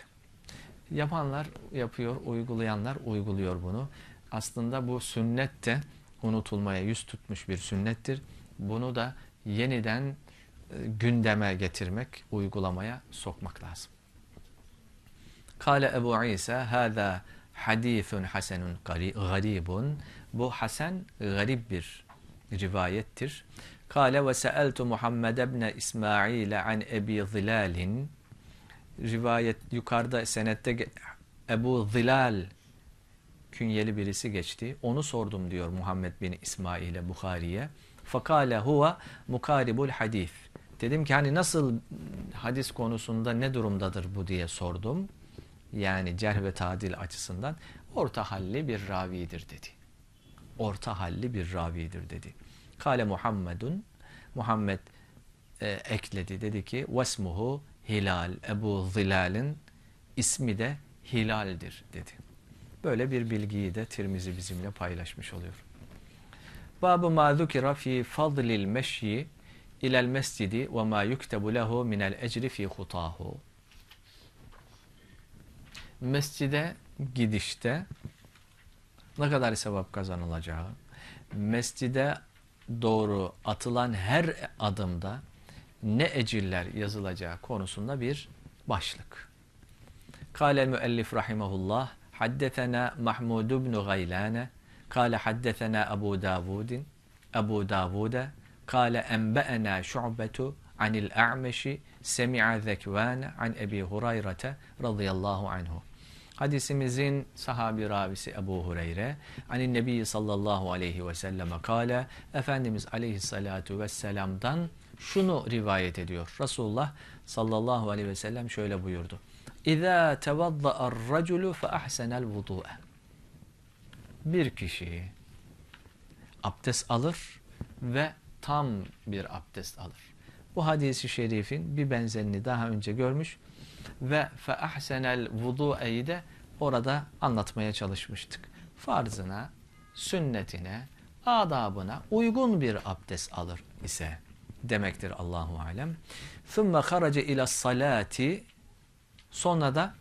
Yapanlar yapıyor, uygulayanlar uyguluyor bunu. Aslında bu sünnet de unutulmaya yüz tutmuş bir sünnettir. Bunu da yeniden e, gündeme getirmek, uygulamaya sokmak lazım. Kale Ebu İsa, Hâzâ hadifun hasenun garibun. Bu hasen garip bir rivayettir. Kale ve seeltu Muhammed ebne İsmail an Ebi Zilal'in. Rivayet yukarıda senette Ebu Zilal künyeli birisi geçti. Onu sordum diyor Muhammed bin İsmail'e Bukhari'ye. Fakale huve mukaribul hadis. Dedim ki hani nasıl hadis konusunda ne durumdadır bu diye sordum. Yani cerh ve tadil açısından orta halli bir ravidir dedi. Orta halli bir ravidir dedi. Kale Muhammedun Muhammed e, ekledi dedi ki vesmuhu Hilal Ebu Zilal'in ismi de Hilal'dir dedi. Böyle bir bilgiyi de Tirmizi bizimle paylaşmış oluyor. Babu ma zukira fi fadlil meşyi ilel mescidi ve ma yuktebu lehu minel ecri fi hutahu. Mescide gidişte ne kadar sevap kazanılacağı, mescide doğru atılan her adımda ne eciller yazılacağı konusunda bir başlık. Kale müellif rahimahullah haddetena Mahmud ibn Gaylane Kale haddesena Ebu Davudin, Ebu Davuda, kale enbe'ena şu'betu anil a'meşi semi'a zekvane an Ebi Hurayrete radıyallahu anhu. Hadisimizin sahabi ravisi Ebu Hureyre, anin Nebi sallallahu aleyhi ve selleme kale, Efendimiz aleyhissalatu vesselam'dan şunu rivayet ediyor. Resulullah sallallahu aleyhi ve sellem şöyle buyurdu. İza tevadda'a ar-raculu fa ahsana'l vudu'a bir kişiyi abdest alır ve tam bir abdest alır. Bu hadisi şerifin bir benzerini daha önce görmüş ve fe ahsenel vudu'eyi de orada anlatmaya çalışmıştık. Farzına, sünnetine, adabına uygun bir abdest alır ise demektir Allahu alem. Thumma kharaca ila salati sonra da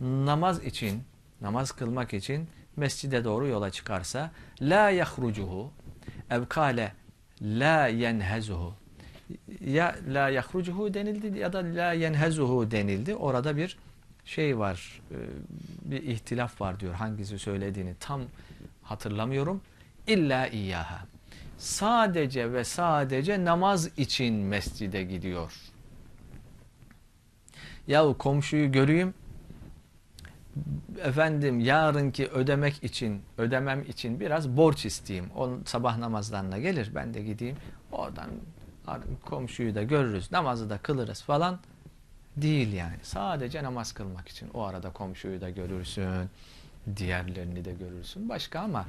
namaz için, namaz kılmak için mescide doğru yola çıkarsa la yahrucuhu ev la yenhezuhu ya la yahrucuhu denildi ya da la yenhezuhu denildi. Orada bir şey var, e, bir ihtilaf var diyor hangisi söylediğini tam hatırlamıyorum. İlla iyyaha. Sadece ve sadece namaz için mescide gidiyor. Yahu komşuyu göreyim, efendim yarınki ödemek için, ödemem için biraz borç isteyeyim. Onun sabah namazlarına gelir ben de gideyim. Oradan komşuyu da görürüz, namazı da kılırız falan değil yani. Sadece namaz kılmak için. O arada komşuyu da görürsün, diğerlerini de görürsün. Başka ama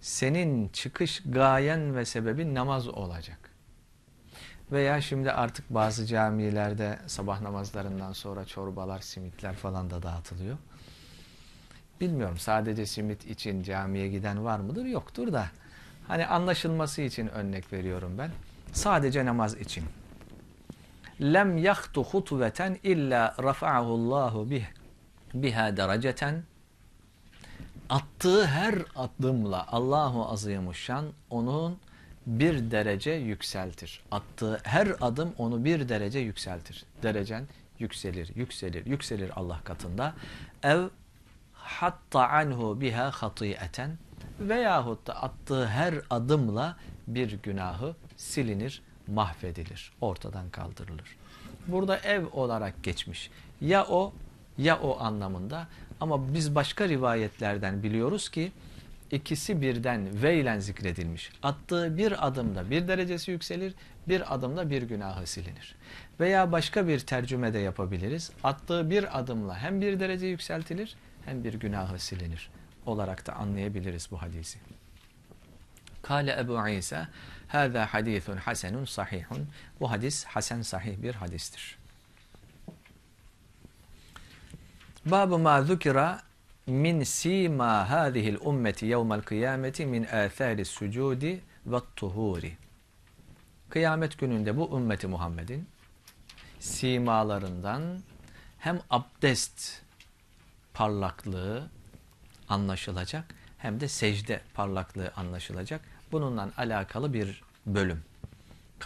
senin çıkış gayen ve sebebin namaz olacak. Veya şimdi artık bazı camilerde sabah namazlarından sonra çorbalar, simitler falan da dağıtılıyor bilmiyorum sadece simit için camiye giden var mıdır? Yoktur da. Hani anlaşılması için örnek veriyorum ben. Sadece namaz için. Lem yahtu hutveten illa rafa'ahu Allahu bih biha dereceten attığı her adımla Allahu Azimuşşan onun bir derece yükseltir. Attığı her adım onu bir derece yükseltir. Derecen yükselir, yükselir, yükselir Allah katında. Ev hatta anhu biha hati'eten veyahut da attığı her adımla bir günahı silinir, mahvedilir, ortadan kaldırılır. Burada ev olarak geçmiş. Ya o ya o anlamında ama biz başka rivayetlerden biliyoruz ki ikisi birden ve ile zikredilmiş. Attığı bir adımda bir derecesi yükselir, bir adımda bir günahı silinir. Veya başka bir tercüme de yapabiliriz. Attığı bir adımla hem bir derece yükseltilir hem bir günahı silinir olarak da anlayabiliriz bu hadisi. Kale Ebu İsa, Hâzâ hadîthun hasenun sahihun. Bu hadis hasen sahih bir hadistir. Babu ma zukira min sima hâzihil ummeti yevmel kıyameti min âthâri Sujudi ve tuhuri. Kıyamet gününde bu ümmeti Muhammed'in simalarından hem abdest parlaklığı anlaşılacak hem de secde parlaklığı anlaşılacak. Bununla alakalı bir bölüm.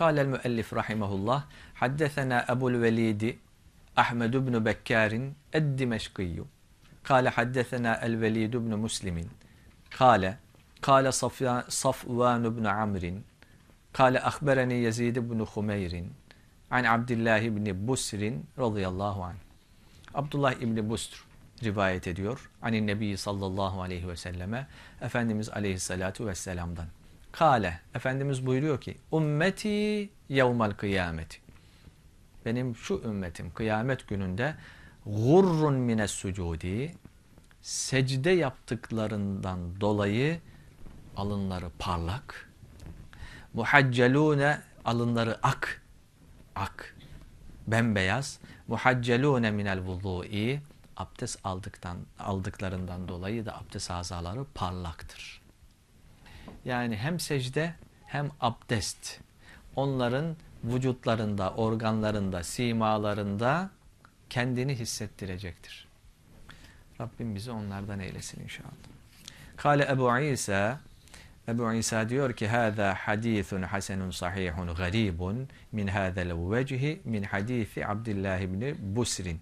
قال المؤلف رحمه الله حدثنا أبو الوليد أحمد بن بكار الدمشقي قال حدثنا الوليد بن مسلم قال قال صفوان بن عمرو قال أخبرني يزيد بن خمير عن عبد الله بن بسر رضي الله عنه Abdullah İbni Busr rivayet ediyor. Anin Nebi sallallahu aleyhi ve selleme Efendimiz aleyhissalatu vesselam'dan. Kale, Efendimiz buyuruyor ki Ümmeti yevmel kıyameti. Benim şu ümmetim kıyamet gününde gurrun mines sucudi secde yaptıklarından dolayı alınları parlak. Muhaccelune alınları ak. Ak. Bembeyaz. Muhaccelune minel vudu'i abdest aldıktan aldıklarından dolayı da abdest azaları parlaktır. Yani hem secde hem abdest onların vücutlarında, organlarında, simalarında kendini hissettirecektir. Rabbim bizi onlardan eylesin inşallah. Kale Ebu İsa Ebu İsa diyor ki هذا حديث حسن صحيح غريب من هذا الوجه من حديث عبد الله بن بسر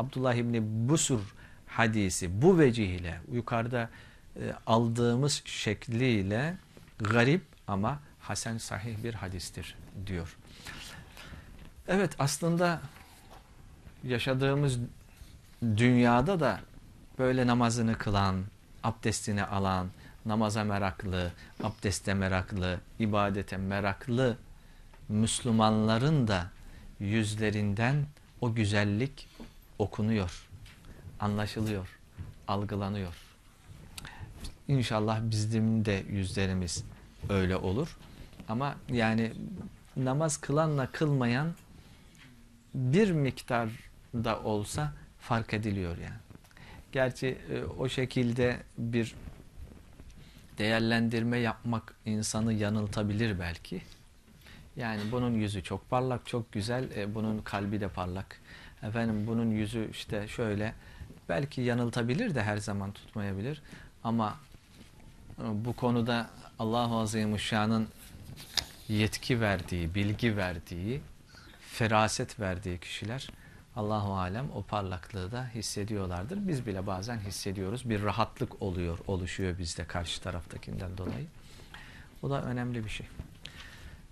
Abdullah İbni Busur hadisi bu vecih ile yukarıda e, aldığımız şekliyle garip ama hasen sahih bir hadistir diyor. Evet aslında yaşadığımız dünyada da böyle namazını kılan, abdestini alan, namaza meraklı, abdeste meraklı, ibadete meraklı Müslümanların da yüzlerinden o güzellik okunuyor, anlaşılıyor, algılanıyor. İnşallah bizim de yüzlerimiz öyle olur. Ama yani namaz kılanla kılmayan bir miktar da olsa fark ediliyor yani. Gerçi e, o şekilde bir değerlendirme yapmak insanı yanıltabilir belki. Yani bunun yüzü çok parlak, çok güzel, e, bunun kalbi de parlak Efendim bunun yüzü işte şöyle. Belki yanıltabilir de her zaman tutmayabilir. Ama e, bu konuda Allahu Azimuşşan'ın yetki verdiği, bilgi verdiği, feraset verdiği kişiler Allahu alem o parlaklığı da hissediyorlardır. Biz bile bazen hissediyoruz. Bir rahatlık oluyor, oluşuyor bizde karşı taraftakinden dolayı. Bu da önemli bir şey.